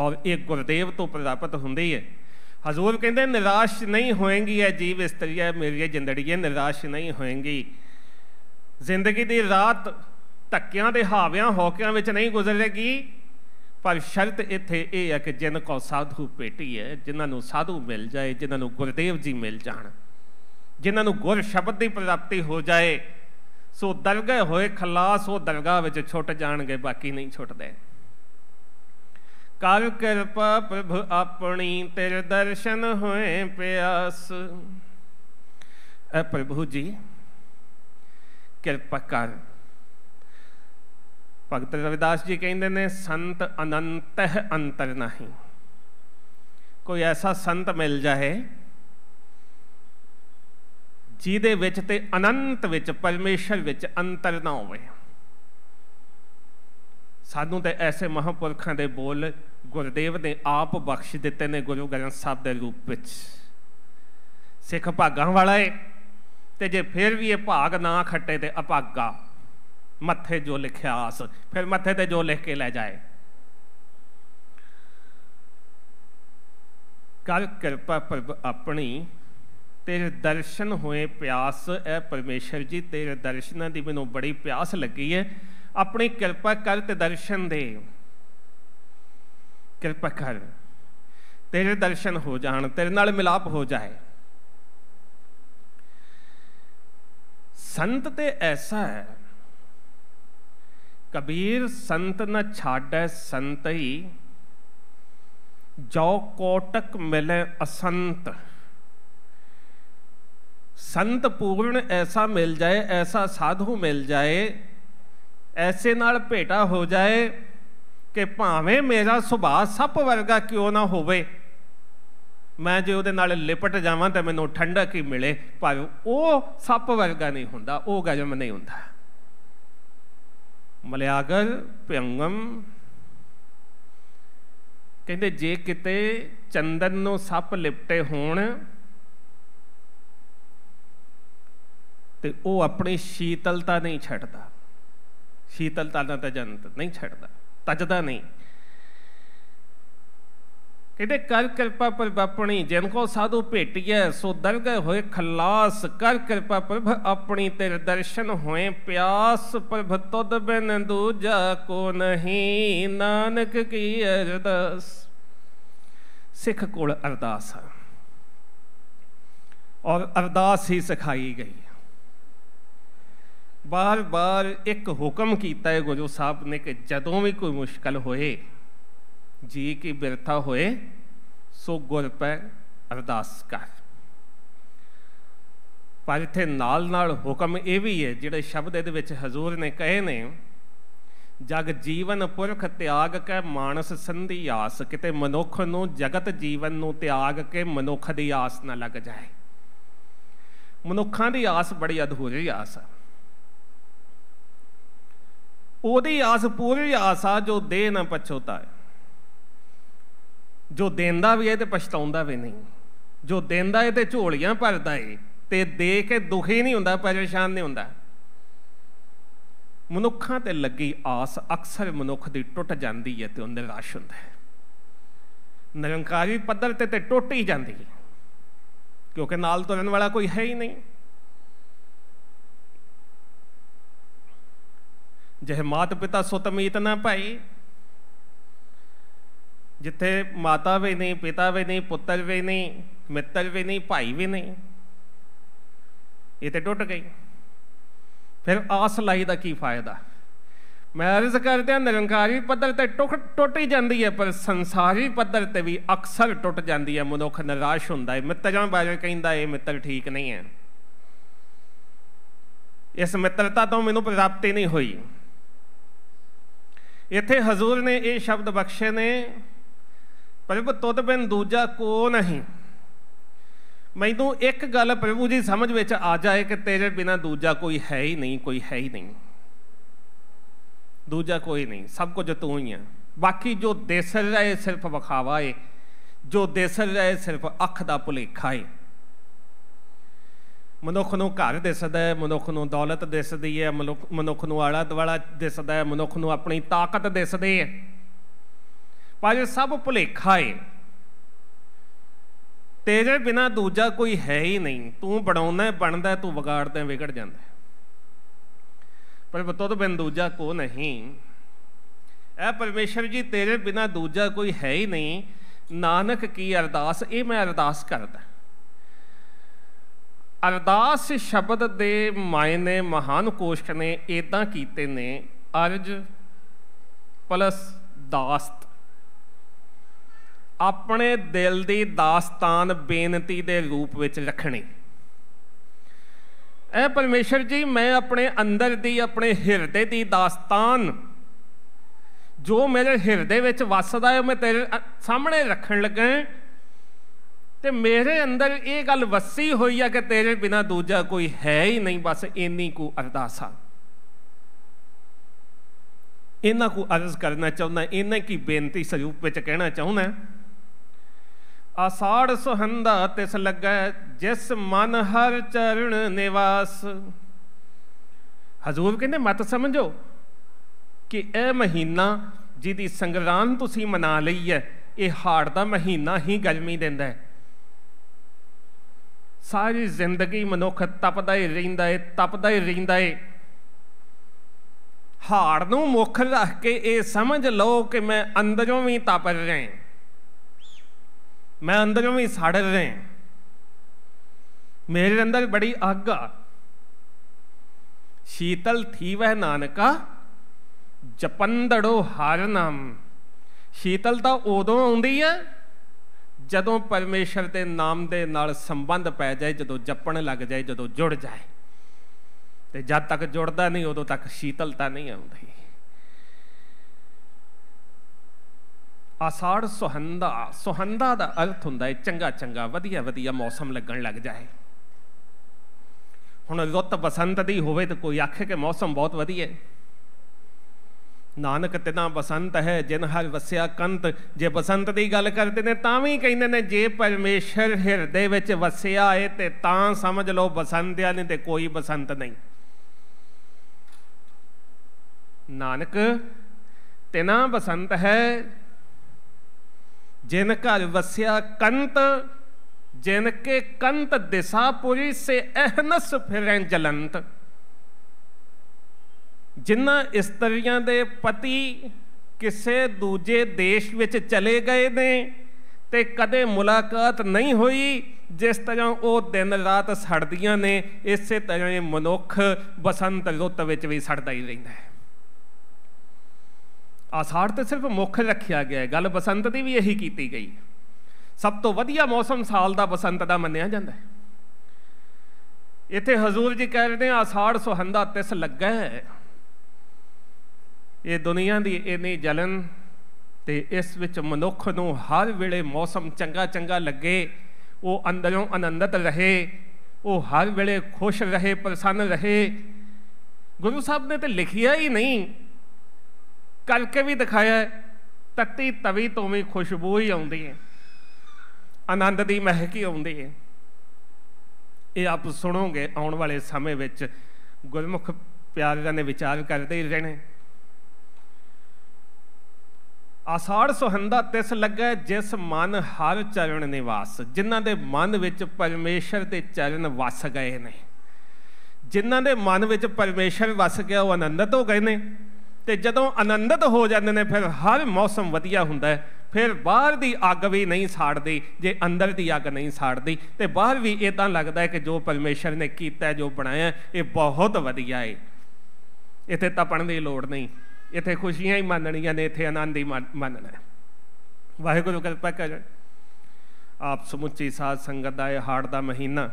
ਔਰ ਇਹ ਗੁਰਦੇਵ ਤੋਂ ਪ੍ਰਾਪਤ ਹੁੰਦੀ ਹੈ ਹਜ਼ੂਰ ਕਹਿੰਦੇ ਨਿਰਾਸ਼ ਨਹੀਂ ਹੋਏਗੀ ਇਹ ਜੀਵ ਇਸਤਰੀਆ ਮੇਰੀ ਜਿੰਦੜੀਏ ਨਿਰਾਸ਼ ਨਹੀਂ ਹੋਏਗੀ ਜ਼ਿੰਦਗੀ ਦੀ ਰਾਤ ਧੱਕਿਆਂ ਦੇ ਹਾਵਿਆਂ ਹੌਕਿਆਂ ਵਿੱਚ ਨਹੀਂ ਗੁਜ਼ਰੇਗੀ ਪਰ ਸ਼ਰਤ ਇੱਥੇ ਇਹ ਹੈ ਕਿ ਜਿਨ ਕੋ ਸਾਧੂ ਭੇਟੀ ਹੈ ਜਿਨ੍ਹਾਂ ਨੂੰ ਸਾਧੂ ਮਿਲ ਜਾਏ ਜਿਨ੍ਹਾਂ ਨੂੰ ਗੁਰਦੇਵ ਜੀ ਮਿਲ ਜਾਣ ਜਿਨ੍ਹਾਂ ਨੂੰ ਗੁਰ ਸ਼ਬਦ ਦੀ ਪ੍ਰਾਪਤੀ ਹੋ ਜਾਏ ਸੋ ਦਲਗਏ ਹੋਏ ਖਲਾਸ ਉਹ ਦਲਗਾ ਵਿੱਚ ਛੁੱਟ ਜਾਣਗੇ ਬਾਕੀ ਨਹੀਂ ਛੁੱਟਦੇ ਕਰ ਕਿਰਪਾ ਪ੍ਰਭ ਆਪਣੀ ਤੇਰੇ ਦਰਸ਼ਨ ਹੋਏ ਪਿਆਸ ਐ ਪ੍ਰਭੂ ਜੀ ਕਿਰਪਾ ਕਰ ਭਗਤ ਰਵਿਦਾਸ ਜੀ ਕਹਿੰਦੇ ਨੇ ਸੰਤ ਅਨੰਤਹ ਅੰਤਰ ਨਹੀਂ ਕੋਈ ਐਸਾ ਸੰਤ ਮਿਲ ਜਾਏ ਜਿਹਦੇ ਵਿੱਚ ਤੇ ਅਨੰਤ ਵਿੱਚ ਪਰਮੇਸ਼ਰ ਵਿੱਚ ਅੰਤਰ ਨਾ ਹੋਵੇ ਸਾਨੂੰ ਤੇ ਐਸੇ ਮਹਾਂਪੁਰਖਾਂ ਦੇ ਬੋਲ ਗੁਰਦੇਵ ਨੇ ਆਪ ਬਖਸ਼ ਦਿੱਤੇ ਨੇ ਗੁਰੂ ਗ੍ਰੰਥ ਸਾਹਿਬ ਦੇ ਰੂਪ ਵਿੱਚ ਸਿੱਖ ਭਾਗਾਂ ਵਾਲਾ ਏ ਤੇ ਜੇ ਫਿਰ ਵੀ ਇਹ ਭਾਗ ਨਾ ਖੱਟੇ ਤੇ ਅਪਾਗਾ ਮੱਥੇ ਜੋ ਲਿਖਿਆ ਆਸ ਫਿਰ ਮੱਥੇ ਤੇ ਜੋ ਲਿਖ ਕੇ ਲੈ ਜਾਏ ਕਰ ਕਿਰਪਾ ਪ੍ਰਭ ਆਪਣੀ ਤੇਰੇ ਦਰਸ਼ਨ ਹੋਏ ਪਿਆਸ ਐ ਪਰਮੇਸ਼ਰ ਜੀ ਤੇਰੇ ਦਰਸ਼ਨਾਂ ਦੀ ਮੈਨੂੰ ਬੜੀ ਪਿਆਸ ਲੱਗੀ ਐ ਆਪਣੀ ਕਿਰਪਾ ਕਰ ਤੇ ਦਰਸ਼ਨ ਦੇ ਕਿਰਪਾ ਕਰ ਤੇਰੇ ਦਰਸ਼ਨ ਹੋ ਜਾਣ ਤੇਰੇ ਨਾਲ ਮਿਲਾਪ ਹੋ ਜਾਏ ਸੰਤ ਤੇ ਐਸਾ ਹੈ ਕਬੀਰ ਸੰਤ ਨ ਛਾੜੈ ਸੰਤਈ ਜੋ ਕੋਟਕ ਮਿਲੇ ਅਸੰਤ ਸੰਤ ਪੂਰਨ ਐਸਾ ਮਿਲ ਜਾਏ ਐਸਾ ਸਾਧੂ ਮਿਲ ਜਾਏ ਐਸੇ ਨਾਲ ਭੇਟਾ ਹੋ ਜਾਏ ਕਿ ਭਾਵੇਂ ਮੇਰਾ ਸੁਭਾਅ ਸੱਪ ਵਰਗਾ ਕਿਉਂ ਨਾ ਹੋਵੇ ਮੈਂ ਜੇ ਉਹਦੇ ਨਾਲ ਲਿਪਟ ਜਾਵਾਂ ਤਾਂ ਮੈਨੂੰ ਠੰਡਕ ਹੀ ਮਿਲੇ ਭਾਵੇਂ ਉਹ ਸੱਪ ਵਰਗਾ ਨਹੀਂ ਹੁੰਦਾ ਉਹ ਗਜਮ ਨਹੀਂ ਹੁੰਦਾ ਮਲਿਆਗਰ ਭਯੰਗਮ ਕਹਿੰਦੇ ਜੇ ਕਿਤੇ ਚੰਦਨ ਨੂੰ ਸੱਪ ਲਿਪਟੇ ਹੋਣ ਤੇ ਉਹ ਆਪਣੀ ਸ਼ੀਤਲਤਾ ਨਹੀਂ ਛੱਡਦਾ ਸ਼ੀਤਲਤਾ ਦਾ ਤਜੰਤ ਨਹੀਂ ਛੱਡਦਾ ਤਜਦਾ ਨਹੀਂ ਇਹਦੇ ਕਰ ਕਿਰਪਾ ਪਰ ਆਪਣੀ ਜਿਨ ਕੋ ਸਾਧੂ ਭੇਟਿਐ ਸੋ ਦਰਗਹਿ ਹੋਏ ਖਲਾਸ ਕਰ ਕਿਰਪਾ ਪ੍ਰਭ ਆਪਣੀ ਤੇ ਦਰਸ਼ਨ ਹੋਏ ਪਿਆਸ ਪ੍ਰਭ ਤੁਧ ਬਿਨ ਦੂਜਾ ਕੋ ਨਹੀਂ ਨਾਨਕ ਕੀ ਅਰਦਾਸ ਸਿੱਖ ਕੋਲ ਅਰਦਾਸ ਹੈ ਔਰ ਅਰਦਾਸ ਹੀ ਸਿਖਾਈ ਗਈ ਬਾਰ-ਬਾਰ ਇੱਕ ਹੁਕਮ ਕੀਤਾ ਹੈ ਗੁਰੂ ਸਾਹਿਬ ਨੇ ਕਿ ਜਦੋਂ ਵੀ ਕੋਈ ਮੁਸ਼ਕਲ ਹੋਏ ਜੀ ਕੀ ਬਿਰਥਾ ਹੋਏ ਸੋ ਗੁਰ ਪੈ ਅਰਦਾਸ ਕਰ ਪਰ ਇਥੇ ਨਾਲ ਨਾਲ ਹੁਕਮ ਇਹ ਵੀ ਹੈ ਜਿਹੜੇ ਸ਼ਬਦ ਇਹਦੇ ਵਿੱਚ ਹਜ਼ੂਰ ਨੇ ਕਹੇ ਨੇ ਜਗ ਜੀਵਨ ਪੁਰਖ ਤਿਆਗ ਕੇ ਮਾਨਸ ਸੰਧੀ ਆਸ ਕਿਤੇ ਮਨੁੱਖ ਨੂੰ ਜਗਤ ਜੀਵਨ ਨੂੰ ਤਿਆਗ ਕੇ ਮਨੁੱਖ ਦੀ ਆਸ ਨਾ ਲੱਗ ਜਾਏ ਮਨੁੱਖਾਂ ਦੀ ਆਸ ਬੜੀ ਅਧੂਰੀ ਆਸ ਆ ਉਹਦੀ ਆਸ ਪੂਰੀ ਆਸ ਆ ਜੋ ਦੇ ਨਾ ਪਛੋਤਾ ਹੈ ਜੋ ਦੇਂਦਾ ਵੀ ਹੈ ਤੇ ਪਛਤਾਉਂਦਾ ਵੀ ਨਹੀਂ ਜੋ ਦੇਂਦਾ ਹੈ ਤੇ ਝੋਲੀਆਂ ਭਰਦਾ ਹੈ ਤੇ ਦੇ ਕੇ ਦੁਖੀ ਨਹੀਂ ਹੁੰਦਾ ਪਰੇਸ਼ਾਨ ਨਹੀਂ ਹੁੰਦਾ ਮਨੁੱਖਾਂ ਤੇ ਲੱਗੀ ਆਸ ਅਕਸਰ ਮਨੁੱਖ ਦੀ ਟੁੱਟ ਜਾਂਦੀ ਹੈ ਤੇ ਉਹ ਰਾਸ਼ ਹੁੰਦਾ ਹੈ ਨਿਰੰਕਾਰੀ ਪੱਧਰ ਤੇ ਤੇ ਟੁੱਟ ਹੀ ਜਾਂਦੀ ਹੈ ਕਿਉਂਕਿ ਨਾਲ ਤੁਰਨ ਵਾਲਾ ਕੋਈ ਹੈ ਹੀ ਨਹੀਂ ਜਹ ਮਾਤ ਪਿਤਾ ਸੁਤਮੀਤ ਨਾ ਭਾਈ ਜਿੱਥੇ ਮਾਤਾ ਵੀ ਨਹੀਂ ਪਿਤਾ ਵੀ ਨਹੀਂ ਪੁੱਤਰ ਵੀ ਨਹੀਂ ਮਿੱਤਰ ਵੀ ਨਹੀਂ ਭਾਈ ਵੀ ਨਹੀਂ ਇਹ ਤੇ ਟੁੱਟ ਗਈ ਫਿਰ ਆਸ ਲਾਈ ਦਾ ਕੀ ਫਾਇਦਾ ਮੈਂ ਅਰਜ਼ ਆ ਨਿਰੰਕਾਰੀ ਪੱਧਰ ਤੇ ਟੁੱਟ ਟੁੱਟ ਹੀ ਜਾਂਦੀ ਹੈ ਪਰ ਸੰਸਾਰੀ ਪੱਧਰ ਤੇ ਵੀ ਅਕਸਰ ਟੁੱਟ ਜਾਂਦੀ ਹੈ ਮਨੁੱਖ ਨਿਰਾਸ਼ ਹੁੰਦਾ ਹੈ ਮਿੱਤਰਾਂ ਬਾਰੇ ਕਹਿੰਦਾ ਇਹ ਮਿੱਤਰ ਠੀਕ ਨਹੀਂ ਹੈ ਇਸ ਮਿੱਤਰਤਾ ਤੋਂ ਮੈਨੂੰ ਪ੍ਰਾਪਤੀ ਨਹੀਂ ਹੋਈ ਇੱਥੇ ਹਜ਼ੂਰ ਨੇ ਇਹ ਸ਼ਬਦ ਬਖਸ਼ੇ ਨੇ ਪ੍ਰਭ ਤੁਧ ਬਿਨ ਦੂਜਾ ਕੋ ਨਹੀਂ ਮੈਨੂੰ ਇੱਕ ਗੱਲ ਪ੍ਰਭੂ ਜੀ ਸਮਝ ਵਿੱਚ ਆ ਜਾਏ ਕਿ ਤੇਰੇ ਬਿਨਾ ਦੂਜਾ ਕੋਈ ਹੈ ਹੀ ਨਹੀਂ ਕੋਈ ਹੈ ਹੀ ਨਹੀਂ ਦੂਜਾ ਕੋਈ ਨਹੀਂ ਸਭ ਕੁਝ ਤੂੰ ਹੀ ਆ ਬਾਕੀ ਜੋ ਦੇਸਰ ਰਹੇ ਸਿਰਫ ਵਿਖਾਵਾ ਏ ਜੋ ਦੇਸਰ ਰਹੇ ਸਿਰਫ ਅੱਖ ਦਾ ਭੁਲੇਖਾ ਏ ਮਨੁੱਖ ਨੂੰ ਘਰ ਦਿਸਦਾ ਹੈ ਮਨੁੱਖ ਨੂੰ ਦੌਲਤ ਦਿਸਦੀ ਹੈ ਮਨੁੱਖ ਨੂੰ ਆਲਾ ਦਵਾਲਾ ਦਿਸਦਾ ਹੈ ਮਨੁੱਖ ਨੂੰ ਆਪਣੀ ਤਾਕਤ ਦਿਸਦੀ ਹੈ ਪਾਜੇ ਸਭ ਭੁਲੇਖਾ ਏ ਤੇਰੇ ਬਿਨਾ ਦੂਜਾ ਕੋਈ ਹੈ ਹੀ ਨਹੀਂ ਤੂੰ ਬਣਾਉਣਾ ਬਣਦਾ ਤੂੰ ਵਿਗਾੜਦਾ ਵਿਗੜ ਜਾਂਦਾ ਪਰ ਬਤੋ ਤੋਂ ਬਿਨ ਦੂਜਾ ਕੋ ਨਹੀਂ ਐ ਪਰਮੇਸ਼ਰ ਜੀ ਤੇਰੇ ਬਿਨਾ ਦੂਜਾ ਕੋਈ ਹੈ ਹੀ ਨਹੀਂ ਨਾਨਕ ਕੀ ਅਰਦਾਸ ਇਹ ਮੈਂ ਅਰਦਾਸ ਕਰਦਾ ਅਰਦਾਸ ਸ਼ਬਦ ਦੇ ਮਾਇਨੇ ਮਹਾਨ ਕੋਸ਼ਕ ਨੇ ਇਦਾਂ ਕੀਤੇ ਨੇ ਅਰਜ ਪਲਸ ਦਾਸਤ ਆਪਣੇ ਦਿਲ ਦੀ ਦਾਸਤਾਨ ਬੇਨਤੀ ਦੇ ਰੂਪ ਵਿੱਚ ਰੱਖਣੀ ਐ ਪਰਮੇਸ਼ਰ ਜੀ ਮੈਂ ਆਪਣੇ ਅੰਦਰ ਦੀ ਆਪਣੇ ਹਿਰਦੇ ਦੀ ਦਾਸਤਾਨ ਜੋ ਮੇਰੇ ਹਿਰਦੇ ਵਿੱਚ ਵੱਸਦਾ ਹੈ ਮੈਂ ਤੇਰੇ ਸਾਹਮਣੇ ਰੱਖਣ ਲੱਗਾ ਤੇ ਮੇਰੇ ਅੰਦਰ ਇਹ ਗੱਲ ਵੱਸੀ ਹੋਈ ਆ ਕਿ ਤੇਰੇ ਬਿਨਾ ਦੂਜਾ ਕੋਈ ਹੈ ਹੀ ਨਹੀਂ ਬਸ ਇੰਨੀ ਕੁ ਅਰਦਾਸ ਆ ਇਹਨਾਂ ਕੋ ਅਰਜ਼ ਕਰਨਾ ਚਾਹੁੰਦਾ ਇਹਨਾਂ ਕੀ ਬੇਨਤੀ ਸਰੂਪ ਵਿੱਚ ਕਹਿਣਾ ਚਾਹੁੰਦਾ ਆਸਾੜ ਸੁਹੰਦਾ ਤਿਸ ਲੱਗੈ ਜਿਸ ਮਨ ਹਰ ਚਰਣ ਨਿਵਾਸ ਹਜ਼ੂਰ ਕਹਿੰਦੇ ਮਤ ਸਮਝੋ ਕਿ ਇਹ ਮਹੀਨਾ ਜਿਹਦੀ ਸੰਗਰਾਨ ਤੁਸੀਂ ਮਨਾ ਲਈ ਹੈ ਇਹ ਹਾੜ ਦਾ ਮਹੀਨਾ ਹੀ ਗਰਮੀ ਦਿੰਦਾ ਹੈ ਸਾਰੀ ਜ਼ਿੰਦਗੀ ਮਨੁੱਖ ਤਪਦਾ ਹੀ ਰਹਿੰਦਾ ਹੈ ਤਪਦਾ ਹੀ ਰਹਿੰਦਾ ਹੈ ਹਾੜ ਨੂੰ ਮੁੱਖ ਰੱਖ ਕੇ ਇਹ ਸਮਝ ਲਓ ਕਿ ਮੈਂ ਅੰਦਰੋਂ ਵੀ ਤਪ ਰਿਹਾ ਹਾਂ ਮੈਂ ਅੰਦਰ ਵੀ ਸੜ ਰਹੇ ਮੇਰੇ ਅੰਦਰ ਬੜੀ ਅੱਗ ਆ ਸ਼ੀਤਲ ਥੀ ਵਹਿ ਨਾਨਕਾ ਜਪੰਦੜੋ ਹਰ ਨਾਮ ਸ਼ੀਤਲਤਾ ਉਦੋਂ ਆਉਂਦੀ ਹੈ ਜਦੋਂ ਪਰਮੇਸ਼ਰ ਦੇ ਨਾਮ ਦੇ ਨਾਲ ਸੰਬੰਧ ਪੈ ਜਾਏ ਜਦੋਂ ਜਪਣ ਲੱਗ ਜਾਏ ਜਦੋਂ ਜੁੜ ਜਾਏ ਤੇ ਜਦ ਤੱਕ ਜੁੜਦਾ ਨਹੀਂ ਉਦੋਂ ਤੱਕ ਸ਼ੀਤਲਤਾ ਨਹੀਂ ਆਉਂਦੀ ਆਸਾੜ ਸੁਹੰਦਾ ਸੁਹੰਦਾ ਦਾ ਅਰਥ ਹੁੰਦਾ ਹੈ ਚੰਗਾ ਚੰਗਾ ਵਧੀਆ ਵਧੀਆ ਮੌਸਮ ਲੱਗਣ ਲੱਗ ਜਾਏ ਹੁਣ ਰੁੱਤ ਬਸੰਤ ਦੀ ਹੋਵੇ ਤਾਂ ਕੋਈ ਆਖੇ ਕਿ ਮੌਸਮ ਬਹੁਤ ਵਧੀਆ ਹੈ ਨਾਨਕ ਤਿਨਾ ਬਸੰਤ ਹੈ ਜਿਨ ਹਰ ਵਸਿਆ ਕੰਤ ਜੇ ਬਸੰਤ ਦੀ ਗੱਲ ਕਰਦੇ ਨੇ ਤਾਂ ਵੀ ਕਹਿੰਦੇ ਨੇ ਜੇ ਪਰਮੇਸ਼ਰ ਹਿਰਦੇ ਵਿੱਚ ਵਸਿਆ ਏ ਤੇ ਤਾਂ ਸਮਝ ਲਓ ਬਸੰਤ ਆ ਨਹੀਂ ਤੇ ਕੋਈ ਬਸੰਤ ਨਹੀਂ ਨਾਨਕ ਤਿਨਾ ਬਸੰਤ ਹੈ ਜਿਨ ਵਸਿਆ ਕੰਤ ਜਿਨ ਕੇ ਕੰਤ ਦਿਸਾ ਪੂਰੀ ਸੇ ਅਹਨਸ ਫਿਰੈ ਜਲੰਤ ਜਿਨ੍ਹਾਂ ਇਸਤਰੀਆਂ ਦੇ ਪਤੀ ਕਿਸੇ ਦੂਜੇ ਦੇਸ਼ ਵਿੱਚ ਚਲੇ ਗਏ ਨੇ ਤੇ ਕਦੇ ਮੁਲਾਕਾਤ ਨਹੀਂ ਹੋਈ ਜਿਸ ਤਰ੍ਹਾਂ ਉਹ ਦਿਨ ਰਾਤ ਸੜਦੀਆਂ ਨੇ ਇਸੇ ਤਰ੍ਹਾਂ ਇਹ ਮਨੁੱਖ ਬਸੰਤ ਰੁੱਤ ਵਿੱਚ ਵੀ ਸੜਦਾ ਹੀ ਰਹਿੰਦਾ ਹੈ ਆਸਾਰ ਤੇ ਸਿਰਫ ਮੁੱਖ ਰੱਖਿਆ ਗਿਆ ਗੱਲ ਬਸੰਤ ਦੀ ਵੀ ਇਹੀ ਕੀਤੀ ਗਈ ਸਭ ਤੋਂ ਵਧੀਆ ਮੌਸਮ ਸਾਲ ਦਾ ਬਸੰਤ ਦਾ ਮੰਨਿਆ ਜਾਂਦਾ ਹੈ ਇੱਥੇ ਹਜ਼ੂਰ ਜੀ ਕਹਿ ਰਹੇ ਨੇ ਆਸਾੜ ਸੁਹੰਦਾ ਤਿਸ ਲੱਗਾ ਹੈ ਇਹ ਦੁਨੀਆ ਦੀ ਇੰਨੀ ਜਲਨ ਤੇ ਇਸ ਵਿੱਚ ਮਨੁੱਖ ਨੂੰ ਹਰ ਵੇਲੇ ਮੌਸਮ ਚੰਗਾ ਚੰਗਾ ਲੱਗੇ ਉਹ ਅੰਦਰੋਂ ਆਨੰਦਤ ਰਹੇ ਉਹ ਹਰ ਵੇਲੇ ਖੁਸ਼ ਰਹੇ ਪ੍ਰਸੰਨ ਰਹੇ ਗੁਰੂ ਸਾਹਿਬ ਨੇ ਤੇ ਲਿਖਿਆ ਹੀ ਨਹੀਂ ਕਰਕੇ ਵੀ ਦਿਖਾਇਆ ਤੱਤੀ ਤਵੀ ਤੋਂ ਵੀ ਖੁਸ਼ਬੂ ਹੀ ਆਉਂਦੀ ਹੈ ਆਨੰਦ ਦੀ ਮਹਿਕ ਹੀ ਆਉਂਦੀ ਹੈ ਇਹ ਆਪ ਸੁਣੋਗੇ ਆਉਣ ਵਾਲੇ ਸਮੇਂ ਵਿੱਚ ਗੁਰਮੁਖ ਪਿਆਰਿਆਂ ਨੇ ਵਿਚਾਰ ਕਰਦੇ ਹੀ ਰਹਿਣੇ ਆਸਾੜ ਸੁਹੰਦਾ ਤਿਸ ਲੱਗੈ ਜਿਸ ਮਨ ਹਰ ਚਰਨ ਨਿਵਾਸ ਜਿਨ੍ਹਾਂ ਦੇ ਮਨ ਵਿੱਚ ਪਰਮੇਸ਼ਰ ਦੇ ਚਰਨ ਵਸ ਗਏ ਨੇ ਜਿਨ੍ਹਾਂ ਦੇ ਮਨ ਵਿੱਚ ਪਰਮੇਸ਼ਰ ਵਸ ਗਿਆ ਉਹ ਆਨੰਦਤ ਹੋ ਗਏ ਨੇ ਤੇ ਜਦੋਂ ਆਨੰਦਿਤ ਹੋ ਜਾਂਦੇ ਨੇ ਫਿਰ ਹਰ ਮੌਸਮ ਵਧੀਆ ਹੁੰਦਾ ਹੈ ਫਿਰ ਬਾਹਰ ਦੀ ਅੱਗ ਵੀ ਨਹੀਂ ਸਾੜਦੀ ਜੇ ਅੰਦਰ ਦੀ ਅੱਗ ਨਹੀਂ ਸਾੜਦੀ ਤੇ ਬਾਹਰ ਵੀ ਇਦਾਂ ਲੱਗਦਾ ਹੈ ਕਿ ਜੋ ਪਰਮੇਸ਼ਰ ਨੇ ਕੀਤਾ ਜੋ ਬਣਾਇਆ ਇਹ ਬਹੁਤ ਵਧੀਆ ਹੈ ਇੱਥੇ ਤਪਣ ਦੀ ਲੋੜ ਨਹੀਂ ਇੱਥੇ ਖੁਸ਼ੀਆਂ ਹੀ ਮੰਨਣੀਆਂ ਨੇ ਇੱਥੇ ਆਨੰਦ ਹੀ ਮੰਨਣਾ ਹੈ ਵਾਹਿਗੁਰੂ ਕਿਰਪਾ ਕਰੇ ਆਪ ਸਮੁੱਚੀ ਸਾਧ ਸੰਗਤ ਦਾ ਇਹ ਹਾੜ ਦਾ ਮਹੀਨਾ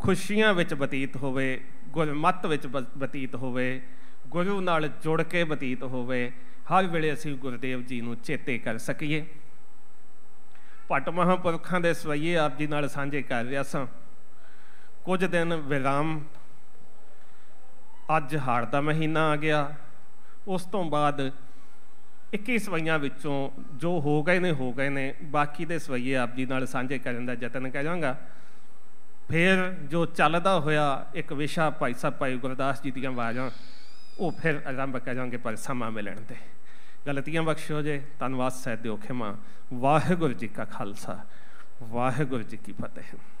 ਖੁਸ਼ੀਆਂ ਵਿੱਚ ਬਤੀਤ ਹੋਵੇ ਗੁਰਮਤ ਵਿੱਚ ਬਤੀਤ ਹੋਵੇ ਗੁਰੂ ਨਾਲ ਜੁੜ ਕੇ ਬਤੀਤ ਹੋਵੇ ਹਰ ਵੇਲੇ ਅਸੀਂ ਗੁਰਦੇਵ ਜੀ ਨੂੰ ਚੇਤੇ ਕਰ ਸਕੀਏ ਪਟ ਮਹਾਂਪੁਰਖਾਂ ਦੇ ਸਵਈਏ ਆਪ ਜੀ ਨਾਲ ਸਾਂਝੇ ਕਰ ਰਿਹਾ ਸਾਂ ਕੁਝ ਦਿਨ ਵਿਰਾਮ ਅੱਜ ਹਾੜ ਦਾ ਮਹੀਨਾ ਆ ਗਿਆ ਉਸ ਤੋਂ ਬਾਅਦ 21 ਸਵਈਆਂ ਵਿੱਚੋਂ ਜੋ ਹੋ ਗਏ ਨੇ ਹੋ ਗਏ ਨੇ ਬਾਕੀ ਦੇ ਸਵਈਏ ਆਪ ਜੀ ਨਾਲ ਸਾਂਝੇ ਕਰਨ ਦਾ ਯਤਨ ਕਰਾਂਗਾ ਫਿਰ ਜੋ ਚੱਲਦਾ ਹੋਇਆ ਇੱਕ ਵਿਸ਼ਾ ਭਾਈ ਸਾਹਿਬ ਭਾਈ ਗੁਰਦਾਸ ਜੀ ਦੀਆਂ ਆਵਾਜ਼ਾਂ ਉਹ ਫਿਰ ਅਰੰਭ ਕਰ ਜਾਵਾਂਗੇ ਪਰ ਸਮਾਂ ਮਿਲਣ ਤੇ ਗਲਤੀਆਂ ਬਖਸ਼ੋ ਜੇ ਧੰਨਵਾਦ ਸਹਿਤ ਖਿਮਾ ਵਾਹਿਗੁਰੂ ਜੀ ਕਾ ਖਾਲਸਾ ਵਾਹਿਗੁਰੂ ਜੀ ਕੀ ਫਤਿਹ